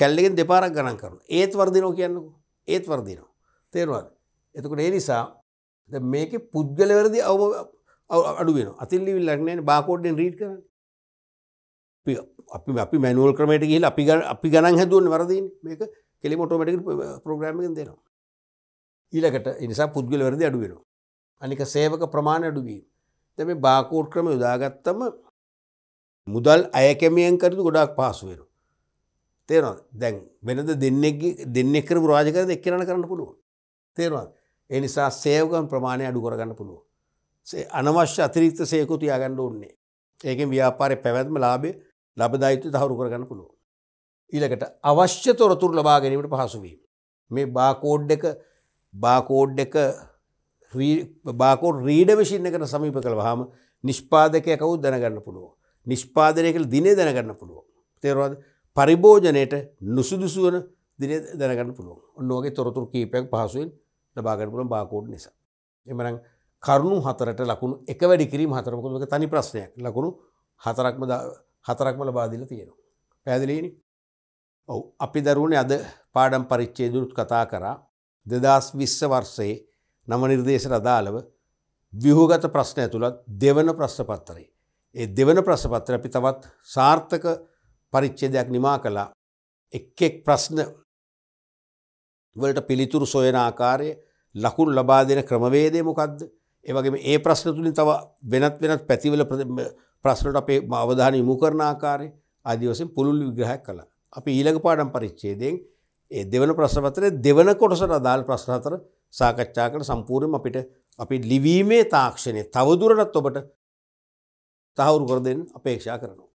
Speaker 1: කැල්ලෙන් දෙපාරක් ගණන් කරන ඒත් වර්දිනෝ කියන්නක ඒත් වර්දිනෝ තේරවාද එතකට ඒ නිසා මේක පුද්ගලවරදි අවම අඩුවෙන අතිල්ලි ලක්නෑ බාකෝඩ්ඩෙන් රීට් කරන අපි අපි මැනුවල් ක්‍රමට ගහිල් අපි අපි ගණන් හැදුවන් වරදින් මේක කෙලි මොටෝමටික ප්‍රෝග්‍රමිගෙන් දෙනවා ඊලකට නිසා පුද්ගලවරදි අඩුවෙනවා අනික සේවක ප්‍රමාණ අඩුවීම. තැම බාකෝට් ක්‍රම යොදාගත්තම මුදල් අයකැමියෙන් කරතු ගොඩක් පාසුවරු. තේරවා දැන් වෙනද දෙන්නෙක්කර රාජකර දෙක්කරන කරන්න පුළුව. තේරවා එනිසා සේවකන් ප්‍රමාණය අඩු කරගන්න පුළුව. සේ අනවශ්‍ය අතිරික්ත සේකුතු යාගන්න ඕන්නේ. ඒකෙන් ව්‍යාපාරය පැවැත්ම ලාබේ ලබදායිත්‍ය දහරු කරගන්න පුළුව. ඊලකට අවශ්‍ය තොරතුර ලබා ගැනීමට පහසුවීම. මේ බාකෝඩ් එක බාකෝඩ් එක බාකෝ රීඩ විශින්න කර සමීප කළ හම නිෂ්පාදකය කවු දැනගන්න පුළුව. නිෂ්පාදනය කළ දිනේ දැනගන්න පුළුව. තේරවාද පරිභෝජනයට නුසුදුසුවන දින දැනගන්න පුළුව ඔන්නෝගේ තොරතුර කීපයක් පහසුවෙන් ලබාගන්නපුළන් බාකෝඩ් නිසා. එමරං කරුණු හතරට ලකුණු එක වැඩි කිරීම හතරමකුමක තනි ප්‍රශ්නයක් ලකුණු හතරක්ම හතරක්ම ලබාදිල තියෙනවා. පැදිලීනි ඔවු අපි දරුවනේ අද පාඩම් පරිච්චේ දුරුත් කතා කරා දෙදස් විශ්ස වර්සයේ නම නිර්දේශට අදාළව විහෝගත ප්‍රශ්න ඇතුළත් දෙවන ප්‍රශ්න පත්තරේ. ඒ දෙවන ප්‍රශ්න පත්තර අපි තවත් සාර්ථක පරිච්ඡේදයක් නිමා කළා. එක් එක් ප්‍රශ්න වලට පිළිතුරු සොයන ආකාරය ලකුණු ලබා දෙන ක්‍රමවේදය මොකද්ද? ඒ වගේම ඒ ප්‍රශ්න තුලින් තව වෙනත් වෙනත් පැතිවල ප්‍රශ්නට අපේ අවධානය යොමු කරන ආකාරය ආදී වශයෙන් පුළුල් විග්‍රහයක් කළා. අපි ඊළඟ පාඩම් පරිච්ඡේදයෙන් ඒ දෙවන ප්‍රශ්න පත්‍රයේ දෙවන කොටසට අදාළ ප්‍රශ්න හතර සාකච්ඡා කළ සම්පූර්ණම අපිට අපි ලිවීමේ තාක්ෂණය
Speaker 2: තවදුරටත් ඔබට තහවුරු කර දෙන්න අපේක්ෂා කරනවා.